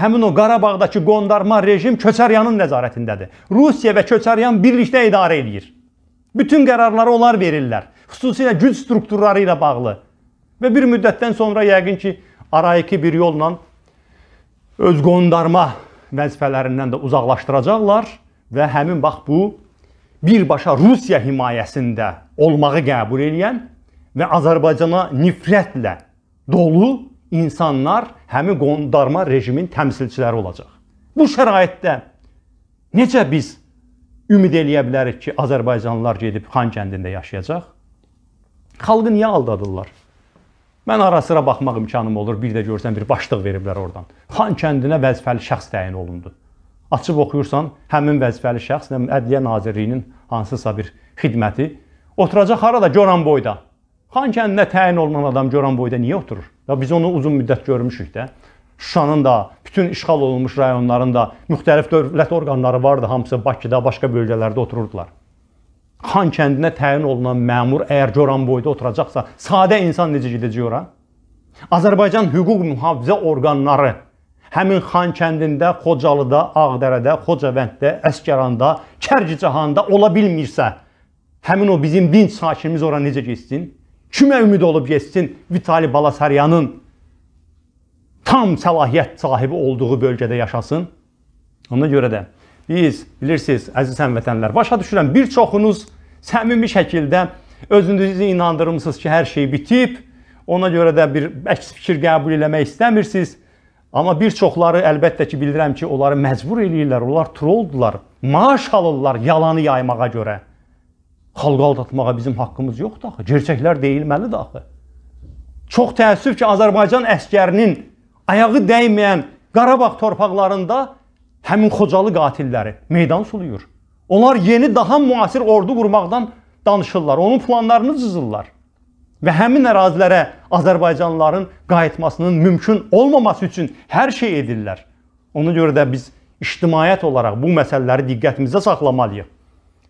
B: həmin o Qarabağdakı qondarma rejim Köçəryanın nəzarətindədir. Rusiya və Köçəryan birlikdə idarə edir. Bütün qərarları onlar verirlər xüsusilə güc strukturları ilə bağlı və bir müddətdən sonra yəqin ki, araiki bir yolla öz qondarma vəzifələrindən də uzaqlaşdıracaqlar və həmin bax bu birbaşa Rusiya himayəsində olmağı qəbul edən və Azərbaycana nifrətlə dolu insanlar həmin qondarma rejimin təmsilçiləri olacaq. Bu şəraitdə necə biz ümid eləyə bilərik ki, Azərbaycanlılar gedib Xan kəndində yaşayacaq? Xalqı niyə aldadırlar? Mən ara sıra baxmaq imkanım olur, bir də görsən bir başlıq veriblər oradan. Xan kəndinə vəzifəli şəxs təyin olundu. Açıb oxuyursan, həmin vəzifəli şəxs Ədliyyə Nazirliyinin hansısa bir xidməti oturacaq harada? Göran boyda. Xan kəndinə təyin olunan adam Göran boyda niyə oturur? Ya biz onu uzun müddət görmüşük də. Şuşanın da, bütün işğal olunmuş rayonların da müxtəlif dövlət orqanları vardı, hamısı Bakıda, başqa bölgələrdə otururdular. Xan kəndinə təyin olunan məmur əgər Goran boyda oturacaqsa, sadə insan necə gedəcək ora? Azərbaycan hüquq mühafizə orqanları həmin Xan kəndində, Xocalıda, Ağdərədə, Xocavənddə, Əsgəranda, Kərkicahanda ola bilmirsə, həmin o bizim dinç sakinimiz ora necə getsin? Kimə ümid olub getsin Vitali Balasaryanın tam səlahiyyət sahibi olduğu bölgədə yaşasın? Ona görə də biz bilirsiniz əziz həmvətənlər, başa düşürəm bir çoxunuz səmimi şəkildə özünüzü inandırmısınız ki, hər şey bitib. Ona görə də bir əks fikir qəbul eləmək istəmirsiniz. Amma bir çoxları əlbəttə ki, bilirəm ki, onları məcbur eləyirlər, onlar trolldular. Maaş alırlar yalanı yaymağa görə. Xalqı aldatmağa bizim haqqımız yoxdur axı. Gerçəklər deyilməlidir axı. Çox təəssüf ki, Azərbaycan əskərinin ayağı dəyməyən Qarabağ torpaqlarında həmin Xocalı qatilləri meydan sulayır. Onlar yeni, daha müasir ordu qurmaqdan danışırlar. Onun planlarını cızırlar. Və həmin ərazilərə Azərbaycanlıların qayıtmasının mümkün olmaması üçün hər şey edirlər. Ona görə də biz ictimaiyyət olaraq bu məsələləri diqqətimizdə saxlamalıyıq.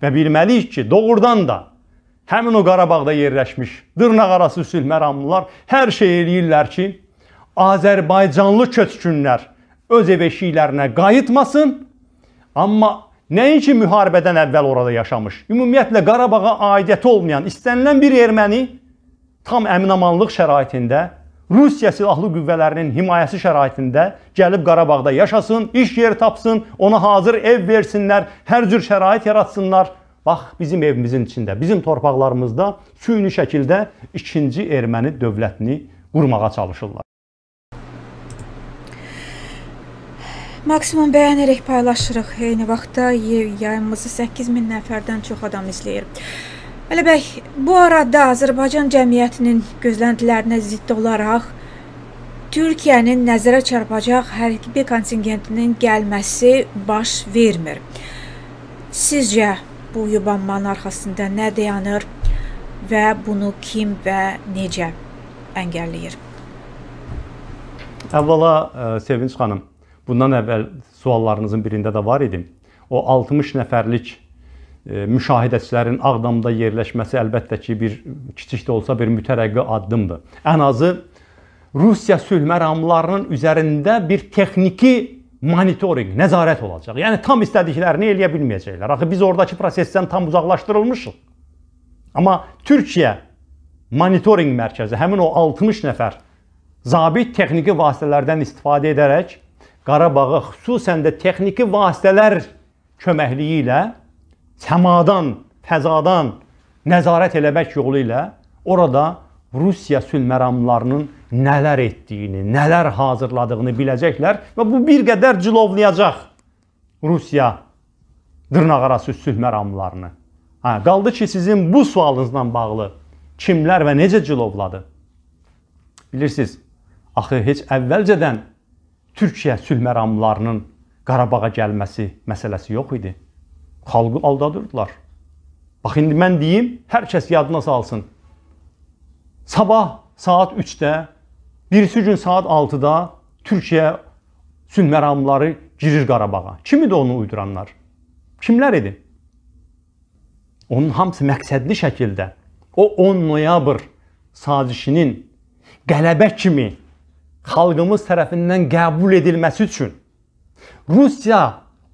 B: Və bilməliyik ki, doğrudan da həmin o Qarabağda yerləşmiş dırnaqarası sülh məramlılar hər şey eləyirlər ki, Azərbaycanlı köçkünlər öz ev eşiklərinə qayıtmasın, amma Nəinki müharibədən əvvəl orada yaşamış, ümumiyyətlə Qarabağa aidiyyəti olmayan, istənilən bir erməni tam əminamanlıq şəraitində, Rusiya silahlı qüvvələrinin himayəsi şəraitində gəlib Qarabağda yaşasın, iş yeri tapsın, ona hazır ev versinlər, hər cür şərait yaratsınlar. Bax, bizim evimizin içində, bizim torpaqlarımızda süni şəkildə ikinci erməni dövlətini qurmağa çalışırlar.
A: Maksimum bəyənərək paylaşırıq. Eyni vaxtda yayımımızı 8000 nəfərdən çox adam izləyir. Əli bəy, bu arada Azərbaycan cəmiyyətinin gözləntilərinə zidd olaraq Türkiyənin nəzərə çarpacaq hərbi kontingentinin gəlməsi baş vermir. Sizcə bu yubanmanın arxasında nə dayanır və bunu kim və necə əngəlləyir?
B: Əvvəla e, Sevinç xanım Bundan əvvəl suallarınızın birində də var idi. O 60 nəfərlik e, müşahidəçilərin Ağdamda yerləşməsi əlbəttə ki, bir kiçik də olsa bir mütərəqqi addımdır. Ən azı Rusiya sülh məramlarının üzərində bir texniki monitorinq, nəzarət olacaq. Yəni tam istədiklərini eləyə bilməyəcəklər. Axı biz ordakı prosesdən tam uzaqlaşdırılmışıq. Amma Türkiyə monitorinq mərkəzi həmin o 60 nəfər zabit texniki vasitələrdən istifadə edərək Qarabağı xüsusən də texniki vasitələr köməkliyi ilə səmadan, fəzadan nəzarət eləmək yolu ilə orada Rusiya sülh məramlarının nələr etdiyini, nələr hazırladığını biləcəklər və bu bir qədər cilovlayacaq Rusiya dırnaqarası sülh məramlarını. Hə, qaldı ki, sizin bu sualınızla bağlı kimlər və necə cilovladı? Bilirsiniz, axı heç əvvəlcədən Türkiyə sülh məramlarının Qarabağa gəlməsi məsələsi yox idi. Xalqı aldadırdılar. Bax indi mən deyim, hər kəs yadına salsın. Sabah saat 3-də, birisi gün saat 6-da Türkiyə sülh məramları girir Qarabağa. Kim idi onu uyduranlar? Kimlər idi? Onun hamısı məqsədli şəkildə o 10 noyabr sazişinin qələbə kimi xalqımız tərəfindən qəbul edilməsi üçün Rusiya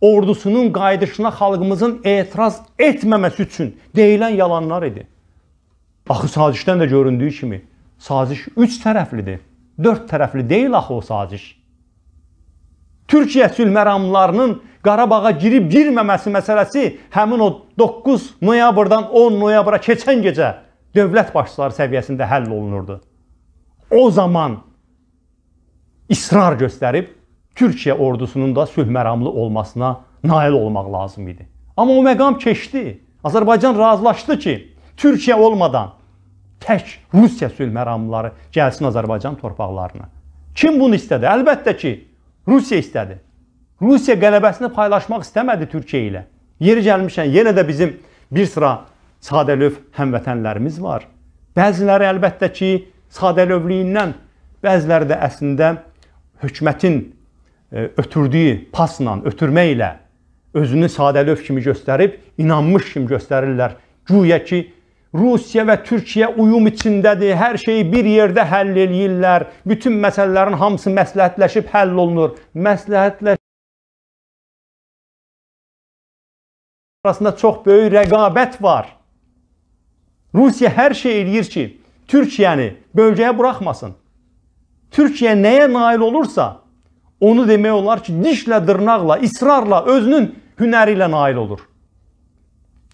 B: ordusunun qayıdışına xalqımızın etiraz etməməsi üçün deyilən yalanlar idi. Axı sazişdən də göründüyü kimi saziş 3 tərəflidir. 4 tərəfli deyil axı o saziş. Türkiyə sülh məramlarının Qarabağa girib girməməsi məsələsi həmin o 9 noyabrdan 10 noyabra keçən gecə dövlət başçıları səviyyəsində həll olunurdu. O zaman israr göstərib Türkiyə ordusunun da sülh məramlı olmasına nail olmaq lazım idi. Amma o məqam keçdi. Azərbaycan razılaşdı ki, Türkiyə olmadan tək Rusiya sülh məramlıları gəlsin Azərbaycan torpaqlarına. Kim bunu istədi? Əlbəttə ki, Rusiya istədi. Rusiya qələbəsini paylaşmaq istəmədi Türkiyə ilə. Yeri gəlmişən yenə də bizim bir sıra sadəlöv həmvətənlərimiz var. Bəziləri əlbəttə ki, sadəlövlüyündən, bəziləri də əslində hökumətin e, ötürdüyü pasla, ötürmə ilə özünü sadəlöv kimi göstərib, inanmış kimi göstərirlər. Güya ki, Rusiya və Türkiyə uyum içindədir, hər şeyi bir yerdə həll eləyirlər, bütün məsələlərin hamısı məsləhətləşib həll olunur. Məsləhətləşib arasında çox böyük rəqabət var. Rusiya hər şey eləyir ki, Türkiyəni bölgəyə buraxmasın. Türkiyə nəyə nail olursa, onu demək olar ki, dişlə, dırnaqla, israrla, özünün hünəri ilə nail olur.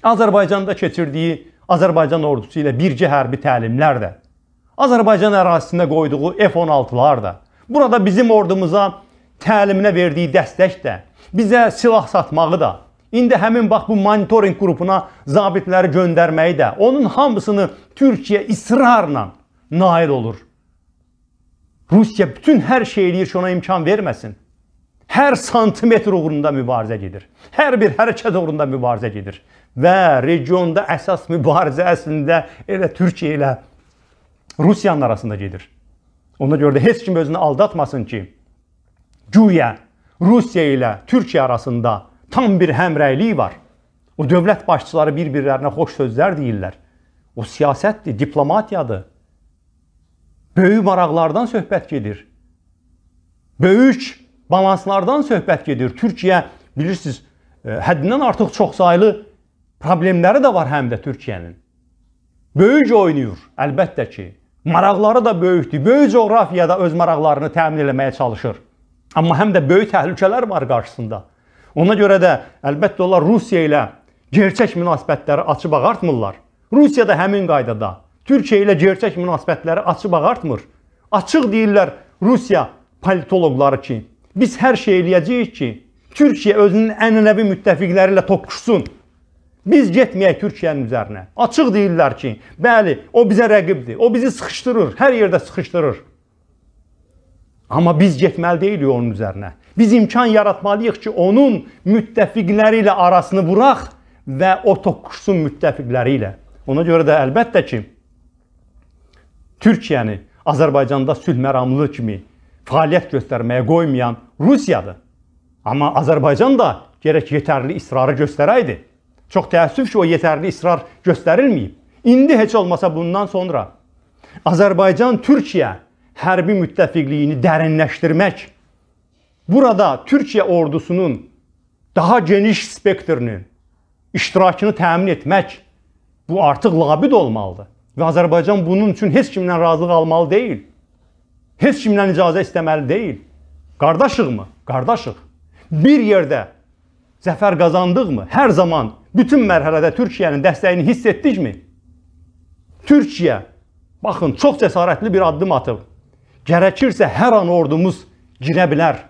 B: Azərbaycanda keçirdiyi Azərbaycan ordusu ilə birgə hərbi təlimlər də, Azərbaycan ərazisində qoyduğu F-16-lar da, burada bizim ordumuza təliminə verdiyi dəstək də, bizə silah satmağı da, indi həmin bax bu monitoring qrupuna zabitləri göndərməyi də, onun hamısını Türkiyə israrla nail olur. Rusiya bütün hər şey eləyir ki, ona imkan verməsin. Hər santimetr uğrunda mübarizə gedir. Hər bir hərəkət uğrunda mübarizə gedir. Və regionda əsas mübarizə əslində elə Türkiyə ilə Rusiyanın arasında gedir. Ona görə də heç kim özünü aldatmasın ki, güya Rusiya ilə Türkiyə arasında tam bir həmrəylik var. O dövlət başçıları bir-birlərinə xoş sözlər deyirlər. O siyasətdir, diplomatiyadır böyük maraqlardan söhbət gedir. Böyük balanslardan söhbət gedir. Türkiyə bilirsiniz, e, həddindən artıq çoxsaylı problemləri də var həm də Türkiyənin. Böyük oynayır, əlbəttə ki. Maraqları da böyükdür. Böyük coğrafiyada öz maraqlarını təmin eləməyə çalışır. Amma həm də böyük təhlükələr var qarşısında. Ona görə də əlbəttə onlar Rusiya ilə gerçək münasibətləri açıb ağartmırlar. Rusiya da həmin qaydada Türkiyə ilə gerçək münasibətləri açıb ağartmır. Açıq deyirlər Rusiya politoloqları ki, biz hər şey eləyəcəyik ki, Türkiyə özünün ənənəvi müttəfiqləri ilə toqquşsun. Biz getməyək Türkiyənin üzərinə. Açıq deyirlər ki, bəli, o bizə rəqibdir. O bizi sıxışdırır, hər yerdə sıxışdırır. Amma biz getməli deyilik onun üzərinə. Biz imkan yaratmalıyıq ki, onun müttəfiqləri ilə arasını vuraq və o toqquşsun müttəfiqləri ilə. Ona görə də əlbəttə ki, Türkiyəni Azərbaycanda sülh məramlı kimi fəaliyyət göstərməyə qoymayan Rusiyadır. Amma Azərbaycan da gərək yetərli israrı göstərəydi. Çox təəssüf ki, o yetərli israr göstərilməyib. İndi heç olmasa bundan sonra Azərbaycan-Türkiyə hərbi müttəfiqliyini dərinləşdirmək, burada Türkiyə ordusunun daha geniş spektrinin iştirakını təmin etmək bu artıq labid olmalıdır. Və Azərbaycan bunun üçün heç kimdən razılıq almalı deyil. Heç kimdən icazə istəməli deyil. Qardaşıqmı? Qardaşıq. Bir yerdə zəfər qazandıqmı? Hər zaman bütün mərhələdə Türkiyənin dəstəyini hiss etdikmi? Türkiyə baxın çox cəsarətli bir addım atıb. Gərəkirsə hər an ordumuz girə bilər.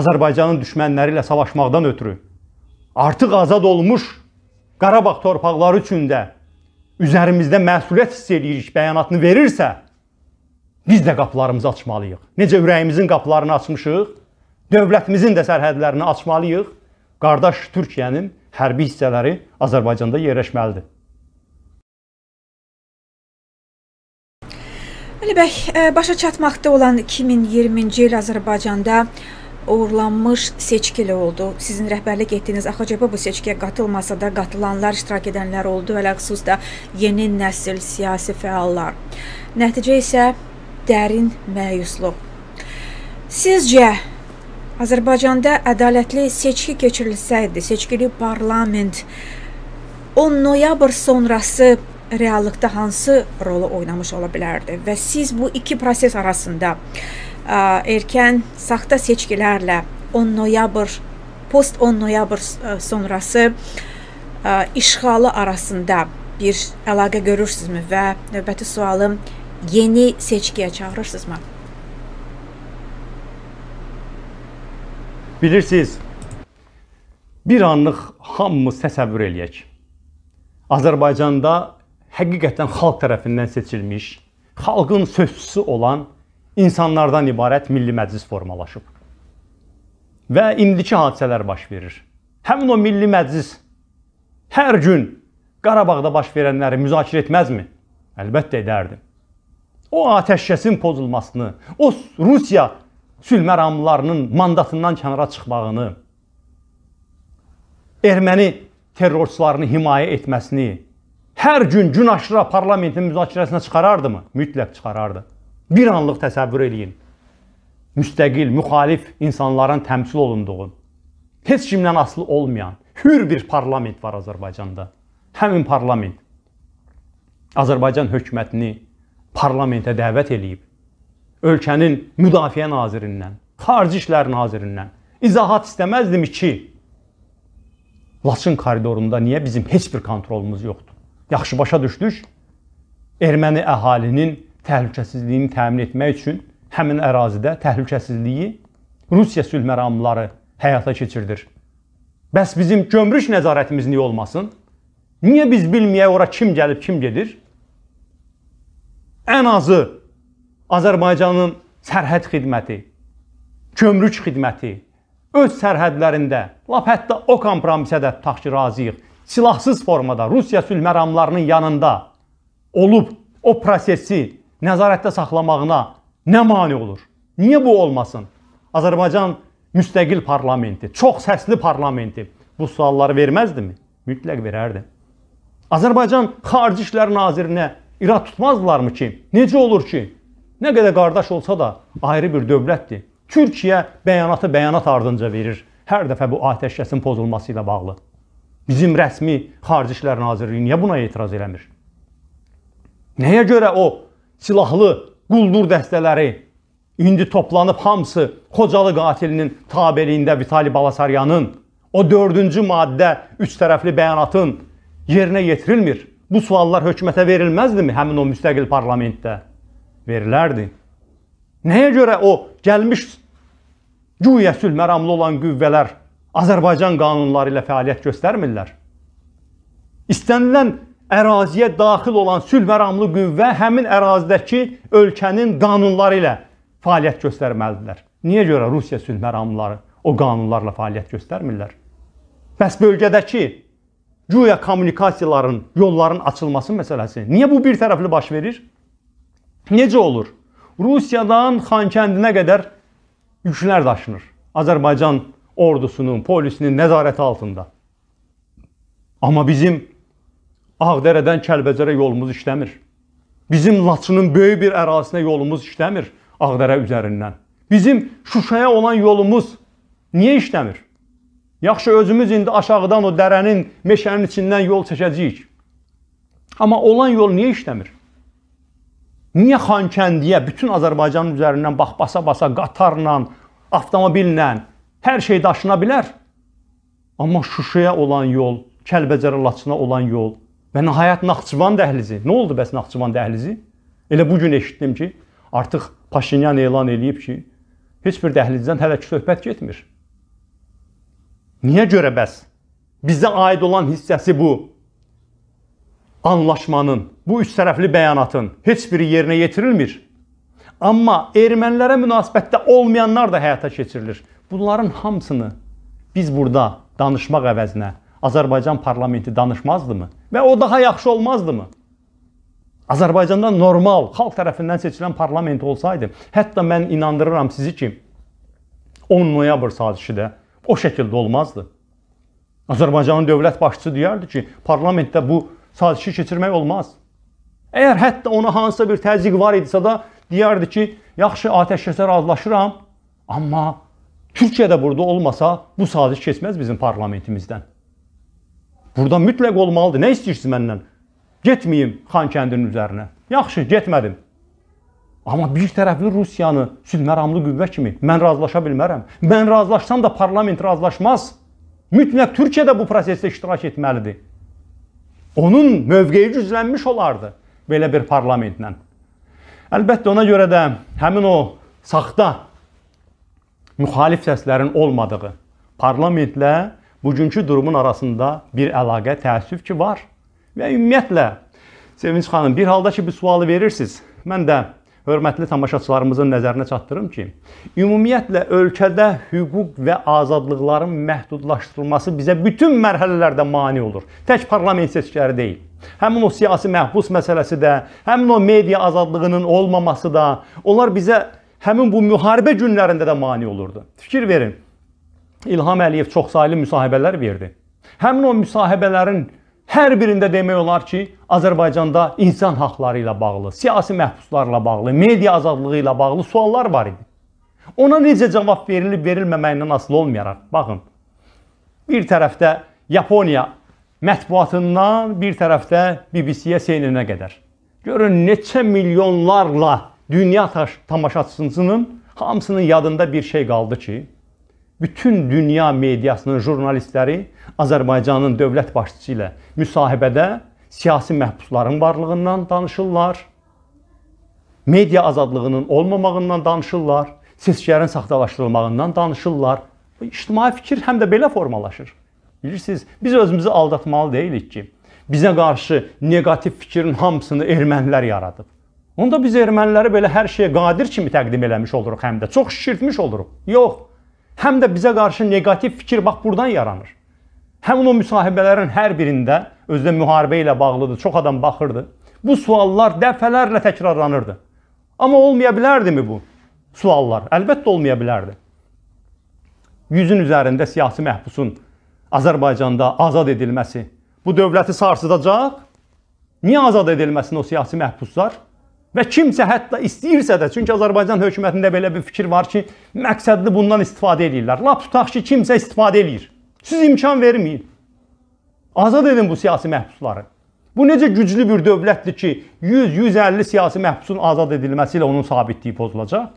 B: Azərbaycanın düşmənləri ilə savaşmaqdan ötürü artıq azad olmuş Qarabağ torpaqları üçün də üzərimizdə məsuliyyət hiss eləyirik bəyanatını verirsə, biz də qapılarımızı açmalıyıq. Necə ürəyimizin qapılarını açmışıq, dövlətimizin də sərhədlərini açmalıyıq. Qardaş Türkiyənin hərbi hissələri Azərbaycanda yerləşməlidir.
A: Əli bəy, e, başa çatmaqda olan 2020-ci il Azərbaycanda uğurlanmış seçkili oldu. Sizin rəhbərlik etdiyiniz AXCP bu seçkiyə qatılmasa da qatılanlar, iştirak edənlər oldu, hələ xüsusda yeni nəsil siyasi fəallar. Nəticə isə dərin məyusluq. Sizcə Azərbaycanda ədalətli seçki keçirilsəydi, seçkili parlament 10 noyabr sonrası reallıqda hansı rolu oynamış ola bilərdi və siz bu iki proses arasında erkən saxta seçkilərlə 10 noyabr post 10 noyabr e, sonrası e, işğalı arasında bir əlaqə görürsünüzmü və növbəti sualım yeni seçkiyə çağırırsınızmı?
B: Bilirsiniz, bir anlıq hamımız təsəvvür eləyək. Azərbaycanda həqiqətən xalq tərəfindən seçilmiş, xalqın sözçüsü olan insanlardan ibarət Milli Məclis formalaşıb. Və indiki hadisələr baş verir. Həmin o Milli Məclis hər gün Qarabağda baş verənləri müzakirə etməzmi? Əlbəttə edərdi. O atəşkəsin pozulmasını, o Rusiya sülh məramlarının mandatından kənara çıxmağını, erməni terrorçularını himayə etməsini hər gün gün aşırı parlamentin müzakirəsinə çıxarardımı? Mütləq çıxarardı. Bir anlıq təsəvvür eləyin. Müstəqil, müxalif insanların təmsil olunduğu, heç kimdən asılı olmayan, hür bir parlament var Azərbaycanda. Həmin parlament Azərbaycan hökumətini parlamentə dəvət eləyib. Ölkənin müdafiə nazirindən, xarici işlər nazirindən izahat istəməzdim ki, Laçın koridorunda niyə bizim heç bir kontrolumuz yoxdur? Yaxşı başa düşdük. Erməni əhalinin təhlükəsizliyini təmin etmək üçün həmin ərazidə təhlükəsizliyi Rusiya sülh məramları həyata keçirdir. Bəs bizim gömrük nəzarətimiz niyə olmasın? Niyə biz bilməyək ora kim gəlib, kim gedir? Ən azı Azərbaycanın sərhəd xidməti, gömrük xidməti öz sərhədlərində, lap hətta o kompromisə də tutaq ki, razıyıq, silahsız formada Rusiya sülh məramlarının yanında olub o prosesi nəzarətdə saxlamağına nə mane olur? Niyə bu olmasın? Azərbaycan müstəqil parlamenti, çox səsli parlamenti bu sualları verməzdimi? Mütləq verərdi. Azərbaycan Xarici İşlər Nazirinə irad tutmazdılarmı ki? Necə olur ki, nə qədər qardaş olsa da ayrı bir dövlətdir. Türkiyə bəyanatı bəyanat ardınca verir hər dəfə bu atəşkəsin pozulması ilə bağlı. Bizim rəsmi Xarici İşlər Nazirliyi niyə buna etiraz eləmir? Nəyə görə o silahlı quldur dəstələri indi toplanıb hamısı Xocalı qatilinin tabeliyində Vitali Balasaryanın o 4-cü maddə üç tərəfli bəyanatın yerinə yetirilmir. Bu suallar hökumətə verilməzdimi həmin o müstəqil parlamentdə? Verilərdi. Nəyə görə o gəlmiş güya sülh məramlı olan qüvvələr Azərbaycan qanunları ilə fəaliyyət göstərmirlər? İstənilən əraziyə daxil olan sülh məramlı qüvvə həmin ərazidəki ölkənin qanunları ilə fəaliyyət göstərməlidirlər. Niyə görə Rusiya sülh məramlıları o qanunlarla fəaliyyət göstərmirlər? Bəs bölgədəki güya kommunikasiyaların, yolların açılması məsələsi niyə bu bir tərəfli baş verir? Necə olur? Rusiyadan Xankəndinə qədər yüklər daşınır. Azərbaycan ordusunun, polisinin nəzarəti altında. Amma bizim Ağdərədən Kəlbəcərə yolumuz işləmir. Bizim Laçının böyük bir ərazisinə yolumuz işləmir Ağdərə üzərindən. Bizim Şuşaya olan yolumuz niyə işləmir? Yaxşı, özümüz indi aşağıdan o dərənin, meşənin içindən yol çəkəcəyik. Amma olan yol niyə işləmir? Niyə Xankəndiyə bütün Azərbaycanın üzərindən bax basa-basa qatarla, avtomobillə hər şey daşına bilər? Amma Şuşaya olan yol, Kəlbəcərə Laçına olan yol Və nəhayət Naxçıvan dəhlizi. Nə oldu bəs Naxçıvan dəhlizi? Elə bu gün eşitdim ki, artıq Paşinyan elan eləyib ki, heç bir dəhlizdən hələ ki söhbət getmir. Niyə görə bəs? Bizə aid olan hissəsi bu. Anlaşmanın, bu üç tərəfli bəyanatın heç biri yerinə yetirilmir. Amma ermənilərə münasibətdə olmayanlar da həyata keçirilir. Bunların hamısını biz burada danışmaq əvəzinə Azərbaycan parlamenti danışmazdımı? Və o daha yaxşı olmazdımı? Azərbaycanda normal xalq tərəfindən seçilən parlament olsaydı, hətta mən inandırıram sizi ki, 10 noyabr sazişi də o şəkildə olmazdı. Azərbaycanın dövlət başçısı deyərdi ki, parlamentdə bu sazişi keçirmək olmaz. Əgər hətta ona hansısa bir təzyiq var idisə də deyərdi ki, yaxşı atəşkəsə razılaşıram, amma Türkiyə də burada olmasa bu saziş keçməz bizim parlamentimizdən. Burada mütləq olmalıdır. Nə istəyirsiniz məndən? Getməyim Xankəndinin üzərinə. Yaxşı, getmədim. Amma bir tərəfli Rusiyanı sülməramlı qüvvə kimi mən razılaşa bilmərəm. Mən razılaşsam da parlament razılaşmaz. Mütləq Türkiyə də bu prosesdə iştirak etməlidir. Onun mövqeyi güclənmiş olardı belə bir parlamentlə. Əlbəttə ona görə də həmin o saxta müxalif səslərin olmadığı parlamentlə bugünkü durumun arasında bir əlaqə təəssüf ki var. Və ümumiyyətlə Sevinç xanım, bir halda ki bu sualı verirsiniz, mən də hörmətli tamaşaçılarımızın nəzərinə çatdırım ki, ümumiyyətlə ölkədə hüquq və azadlıqların məhdudlaşdırılması bizə bütün mərhələlərdə mane olur. Tək parlament seçkiləri deyil. Həmin o siyasi məhbus məsələsi də, həmin o media azadlığının olmaması da, onlar bizə həmin bu müharibə günlərində də mane olurdu. Fikir verin. İlham Əliyev çoxsaylı müsahibələr verdi. Həmin o müsahibələrin hər birində demək olar ki, Azərbaycanda insan haqları ilə bağlı, siyasi məhbuslarla bağlı, media azadlığı ilə bağlı suallar var idi. Ona necə cavab verilib verilməməyindən asılı olmayaraq, baxın. Bir tərəfdə Yaponiya mətbuatından, bir tərəfdə BBC-yə, CNN-ə qədər. Görün neçə milyonlarla dünya tamaşaçısının hamısının yadında bir şey qaldı ki, bütün dünya mediasının jurnalistləri Azərbaycanın dövlət başçısı ilə müsahibədə siyasi məhbusların varlığından danışırlar. Media azadlığının olmamağından danışırlar, seçkilərin saxtalaşdırılmağından danışırlar. İctimai fikir həm də belə formalaşır. Bilirsiniz, biz özümüzü aldatmalı deyilik ki, bizə qarşı neqativ fikrin hamısını ermənilər yaradıb. Onda biz erməniləri belə hər şeyə qadir kimi təqdim eləmiş oluruq həm də çox şişirtmiş oluruq. Yox, həm də bizə qarşı neqativ fikir bax burdan yaranır. Həmin o müsahibələrin hər birində özdə müharibə ilə bağlıdır. Çox adam baxırdı. Bu suallar dəfələrlə təkrarlanırdı. Amma olmaya bilərdimi bu suallar? Əlbəttə olmaya bilərdi. 100-ün üzərində siyasi məhbusun Azərbaycanda azad edilməsi bu dövləti sarsıdacaq. Niyə azad edilməsin o siyasi məhbuslar? Və kimsə hətta istəyirsə də, çünki Azərbaycan hökumətində belə bir fikir var ki, məqsədli bundan istifadə edirlər. Lap tutaq ki, kimsə istifadə eləyir. Siz imkan verməyin. Azad edin bu siyasi məhbusları. Bu necə güclü bir dövlətdir ki, 100-150 siyasi məhbusun azad edilməsi ilə onun sabitliyi pozulacaq?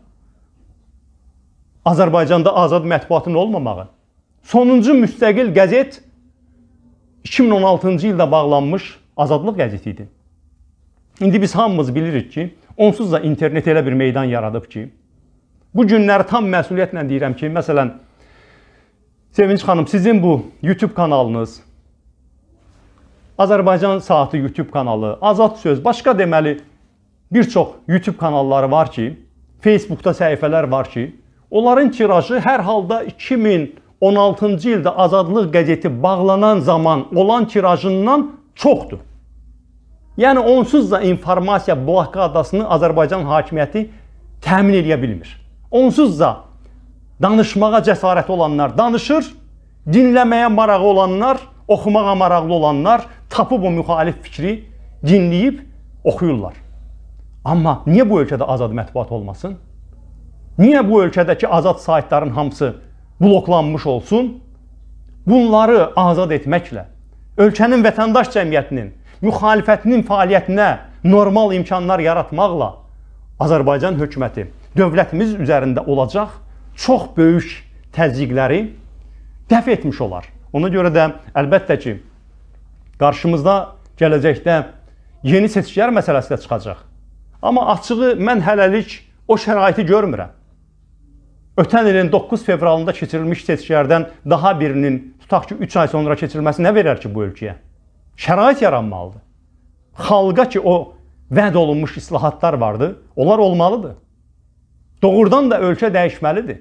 B: Azərbaycanda azad mətbuatın olmamağı. Sonuncu müstəqil qəzet 2016-cı ildə bağlanmış Azadlıq qəzeti idi. İndi biz hamımız bilirik ki, onsuz da internet elə bir meydan yaradıb ki, bu günləri tam məsuliyyətlə deyirəm ki, məsələn, Sevinç xanım, sizin bu YouTube kanalınız, Azərbaycan Saatı YouTube kanalı, Azad Söz, başqa deməli bir çox YouTube kanalları var ki, Facebookda səhifələr var ki, onların tirajı hər halda 2016-cı ildə Azadlıq qəzeti bağlanan zaman olan tirajından çoxdur. Yəni onsuz da informasiya Balaka adasını Azərbaycan hakimiyyəti təmin edə bilmir. Onsuz da danışmağa cəsarəti olanlar danışır, dinləməyə marağı olanlar, oxumağa maraqlı olanlar tapıb o müxalif fikri dinləyib oxuyurlar. Amma niyə bu ölkədə azad mətbuat olmasın? Niyə bu ölkədəki azad saytların hamısı bloklanmış olsun? Bunları azad etməklə ölkənin vətəndaş cəmiyyətinin müxalifətinin fəaliyyətinə normal imkanlar yaratmaqla Azərbaycan hökuməti dövlətimiz üzərində olacaq çox böyük təzyiqləri dəf etmiş olar. Ona görə də əlbəttə ki, qarşımızda gələcəkdə yeni seçkilər məsələsi də çıxacaq. Amma açığı mən hələlik o şəraiti görmürəm. Ötən ilin 9 fevralında keçirilmiş seçkilərdən daha birinin tutaq ki 3 ay sonra keçirilməsi nə verər ki bu ölkəyə? şərait yaranmalıdır. Xalqa ki o vəd olunmuş islahatlar vardı, onlar olmalıdır. Doğrudan da ölkə dəyişməlidir.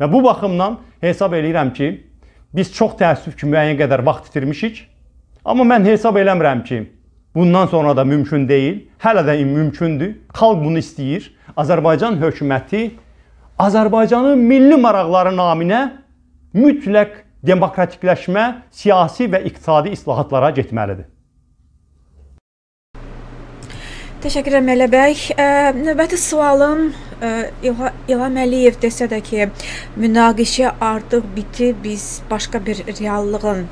B: Və bu baxımdan hesab eləyirəm ki, biz çox təəssüf ki, müəyyən qədər vaxt itirmişik. Amma mən hesab eləmirəm ki, bundan sonra da mümkün deyil. Hələ də mümkündür. Xalq bunu istəyir. Azərbaycan hökuməti Azərbaycanı milli maraqları naminə mütləq demokratikləşmə siyasi və iqtisadi islahatlara getməlidir.
A: Təşəkkür edirəm Ələ bəy. Növbəti sualım İlham Əliyev desə də ki, münaqişə artıq bitib, biz başqa bir reallığın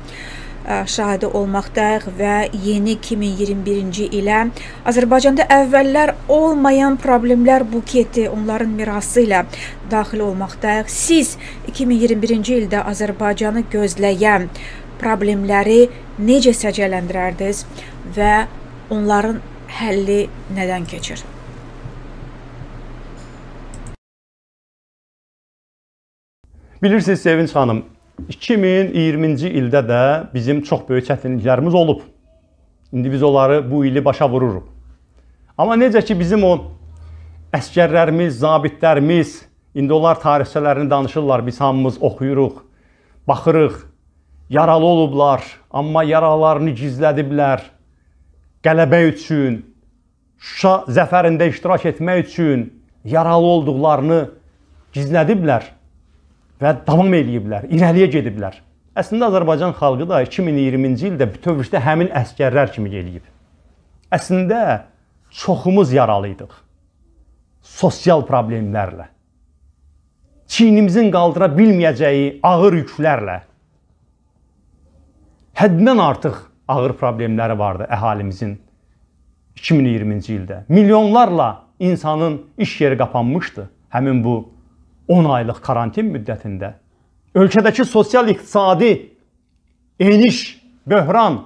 A: şahidi olmaqdayıq və yeni 2021-ci ilə Azərbaycanda əvvəllər olmayan problemlər buketi onların mirası ilə daxil olmaqdayıq. Siz 2021-ci ildə Azərbaycanı gözləyən problemləri necə səciyyələndirərdiniz və onların həlli nədən keçir?
B: Bilirsiniz Sevinç xanım, 2020-ci ildə də bizim çox böyük çətinliklərimiz olub. İndi biz onları bu ili başa vururuq. Amma necə ki bizim o əskərlərimiz, zabitlərimiz indi onlar tarixçələrini danışırlar, biz hamımız oxuyuruq, baxırıq. Yaralı olublar, amma yaralarını gizlədiblər. Qələbə üçün, Şuşa zəfərində iştirak etmək üçün yaralı olduqlarını gizlədiblər və davam eləyiblər, irəliyə gediblər. Əslində Azərbaycan xalqı da 2020-ci ildə bütövlükdə həmin əskərlər kimi eləyib. Əslində çoxumuz yaralı idik. Sosial problemlərlə, çiynimizin qaldıra bilməyəcəyi ağır yüklərlə həddən artıq ağır problemləri vardı əhalimizin 2020-ci ildə. Milyonlarla insanın iş yeri qapanmışdı həmin bu 10 aylıq karantin müddətində ölkədəki sosial-iqtisadi eniş, böhran,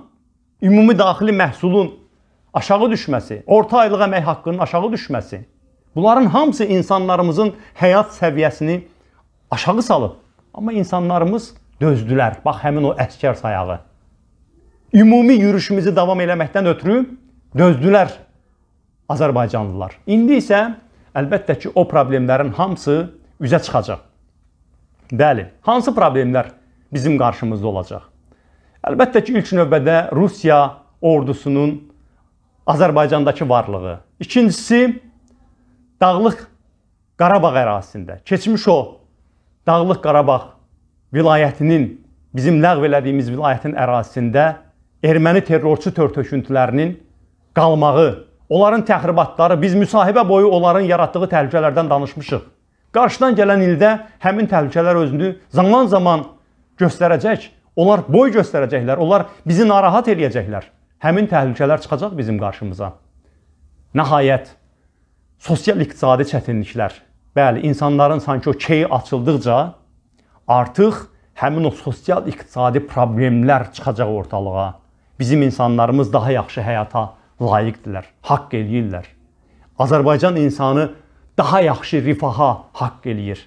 B: ümumi daxili məhsulun aşağı düşməsi, orta aylıq əmək haqqının aşağı düşməsi, bunların hamısı insanlarımızın həyat səviyyəsini aşağı salıb. Amma insanlarımız dözdülər. Bax həmin o əskər sayağı. Ümumi yürüşümüzü davam eləməkdən ötürü dözdülər Azərbaycanlılar. İndi isə əlbəttə ki, o problemlərin hamısı üzə çıxacaq. Bəli, hansı problemlər bizim qarşımızda olacaq? Əlbəttə ki, ilk növbədə Rusiya ordusunun Azərbaycandakı varlığı. İkincisi, Dağlıq Qarabağ ərazisində keçmiş o Dağlıq Qarabağ vilayətinin bizim ləğv elədiyimiz vilayətin ərazisində erməni terrorçu törtöküntülərinin qalmağı, onların təxribatları, biz müsahibə boyu onların yaratdığı təhlükələrdən danışmışıq. Qarşıdan gələn ildə həmin təhlükələr özünü zaman-zaman göstərəcək. Onlar boy göstərəcəklər. Onlar bizi narahat eləyəcəklər. Həmin təhlükələr çıxacaq bizim qarşımıza. Nəhayət sosial-iqtisadi çətinliklər. Bəli, insanların sanki o keyi açıldıqca artıq həmin o sosial-iqtisadi problemlər çıxacaq ortalığa. Bizim insanlarımız daha yaxşı həyata layiqdirlər, haqq eləyirlər. Azərbaycan insanı daha yaxşı rifaha haqq eləyir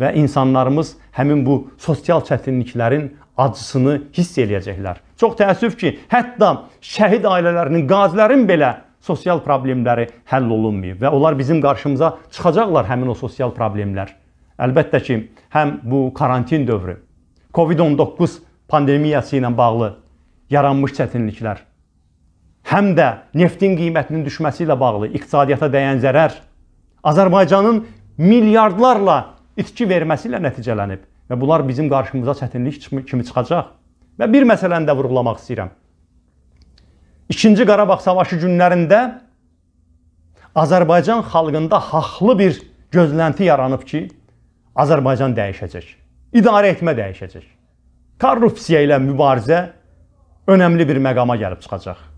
B: və insanlarımız həmin bu sosial çətinliklərin acısını hiss eləyəcəklər. Çox təəssüf ki, hətta şəhid ailələrinin, qazilərin belə sosial problemləri həll olunmayıb və onlar bizim qarşımıza çıxacaqlar həmin o sosial problemlər. Əlbəttə ki, həm bu karantin dövrü, COVID-19 pandemiyası ilə bağlı yaranmış çətinliklər, həm də neftin qiymətinin düşməsi ilə bağlı iqtisadiyyata dəyən zərər Azərbaycanın milyardlarla itki verməsi ilə nəticələnib və bunlar bizim qarşımıza çətinlik kimi çıxacaq. Və bir məsələni də vurğulamaq istəyirəm. 2-ci Qarabağ savaşı günlərində Azərbaycan xalqında haqlı bir gözlənti yaranıb ki, Azərbaycan dəyişəcək. İdarə etmə dəyişəcək. Korrupsiya ilə mübarizə önəmli bir məqama gəlib çıxacaq.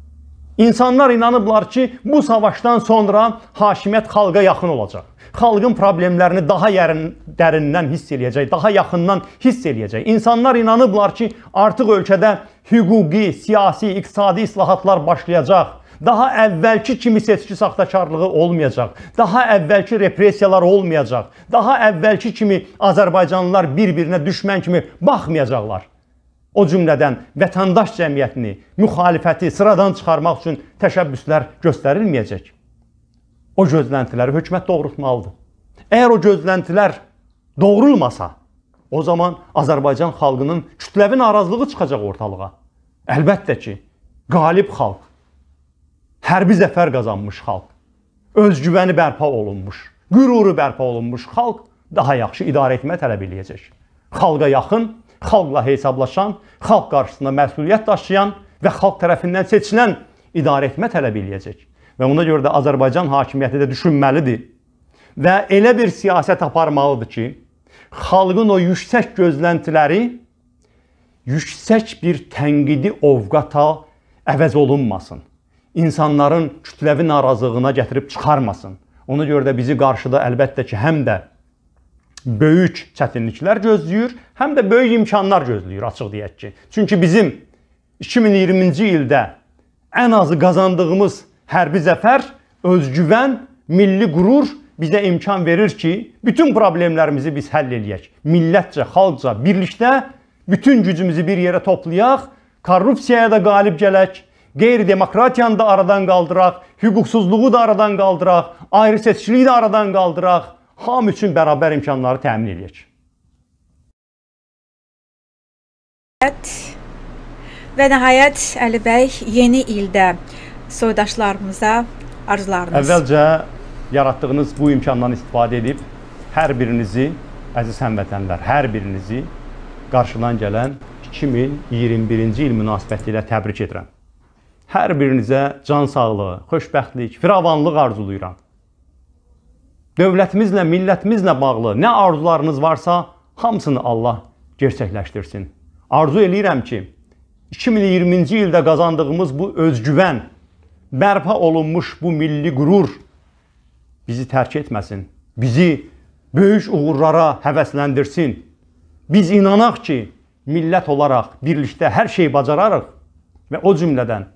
B: İnsanlar inanıblar ki, bu savaşdan sonra hakimiyyət xalqa yaxın olacaq. Xalqın problemlərini daha yerin, dərindən hiss eləyəcək, daha yaxından hiss eləyəcək. İnsanlar inanıblar ki, artıq ölkədə hüquqi, siyasi, iqtisadi islahatlar başlayacaq. Daha əvvəlki kimi seçki saxtakarlığı olmayacaq. Daha əvvəlki repressiyalar olmayacaq. Daha əvvəlki kimi Azərbaycanlılar bir-birinə düşmən kimi baxmayacaqlar. O cümlədən vətəndaş cəmiyyətini, müxalifəti sıradan çıxarmaq üçün təşəbbüslər göstərilməyəcək. O gözləntiləri hökumət doğrultmalıdır. Əgər o gözləntilər doğrulmasa, o zaman Azərbaycan xalqının kütləvi narazılığı çıxacaq ortalığa. Əlbəttə ki, qalib xalq, hərbi zəfər qazanmış xalq, özgüvəni bərpa olunmuş, qüruru bərpa olunmuş xalq daha yaxşı idarə etmə tələb eləyəcək. Xalqa yaxın xalqla hesablaşan, xalq qarşısında məsuliyyət daşıyan və xalq tərəfindən seçilən idarəetmə tələb eləyəcək. Və ona görə də Azərbaycan hakimiyyəti də düşünməlidir və elə bir siyasət aparmalıdır ki, xalqın o yüksək gözləntiləri yüksək bir tənqidi ovqata əvəz olunmasın. İnsanların kütləvi narazılığına gətirib çıxarmasın. Ona görə də bizi qarşıda əlbəttə ki, həm də böyük çətinliklər gözləyir, həm də böyük imkanlar gözləyir açıq deyək ki. Çünki bizim 2020-ci ildə ən azı qazandığımız hərbi zəfər, özgüvən, milli qürur bizə imkan verir ki, bütün problemlərimizi biz həll eləyək. Millətcə, xalqca, birlikdə bütün gücümüzü bir yerə toplayaq, korrupsiyaya da qalib gələk, qeyri-demokratiyanı da aradan qaldıraq, hüquqsuzluğu da aradan qaldıraq, ayrı seçkiliyi də aradan qaldıraq, hamı üçün bərabər imkanları təmin edək.
A: Və nəhayət Əli bəy yeni ildə soydaşlarımıza arzularınız. Əvvəlcə
B: yaratdığınız bu imkandan istifadə edib hər birinizi əziz həmvətənlər, hər birinizi qarşıdan gələn 2021-ci il münasibətilə təbrik edirəm. Hər birinizə can sağlığı, xoşbəxtlik, firavanlıq arzulayıram dövlətimizlə, millətimizlə bağlı nə arzularınız varsa, hamısını Allah gerçəkləşdirsin. Arzu eləyirəm ki, 2020-ci ildə qazandığımız bu özgüvən, bərpa olunmuş bu milli qürur bizi tərk etməsin. Bizi böyük uğurlara həvəsləndirsin. Biz inanaq ki, millət olaraq birlikdə hər şey bacararıq və o cümlədən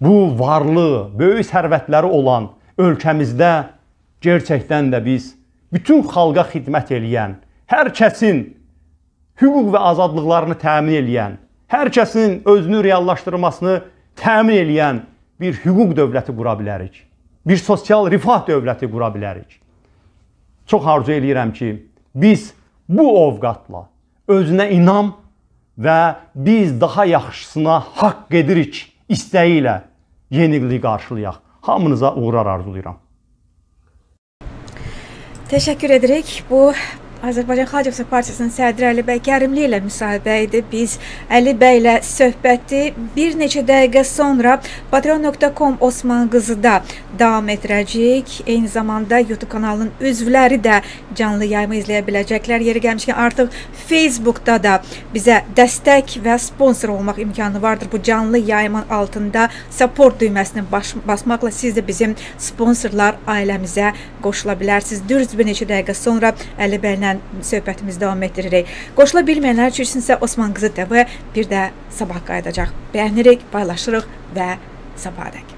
B: bu varlı, böyük sərvətləri olan ölkəmizdə gerçəkdən də biz bütün xalqa xidmət eləyən, hər kəsin hüquq və azadlıqlarını təmin eləyən, hər kəsin özünü reallaşdırmasını təmin eləyən bir hüquq dövləti qura bilərik. Bir sosial rifah dövləti qura bilərik. Çox arzu eləyirəm ki, biz bu ovqatla özünə inam və biz daha yaxşısına haqq edirik istəyi ilə yenilik qarşılayaq. Hamınıza uğurlar arzulayıram.
A: Teşekkür ederek bu Azərbaycan Xalq Demokratik Partiyasının sədri Əli bəy Kərimli ilə müsahibə idi. Biz Əli bəylə söhbəti bir neçə dəqiqə sonra patreon.com Osman qızıda davam etdirəcəyik. Eyni zamanda YouTube kanalının üzvləri də canlı yayımı izləyə biləcəklər. Yeri gəlmişkən artıq Facebookda da bizə dəstək və sponsor olmaq imkanı vardır. Bu canlı yayımın altında support düyməsini baş, basmaqla siz də bizim sponsorlar ailəmizə qoşula bilərsiniz. Dürüst bir neçə dəqiqə sonra Əli bəylə ilə söhbətimizi davam etdiririk. Qoşula bilməyənlər üçünsə Osmanqızı TV bir də sabah qayıdacaq. Bəyənirik, paylaşırıq və sabahadək.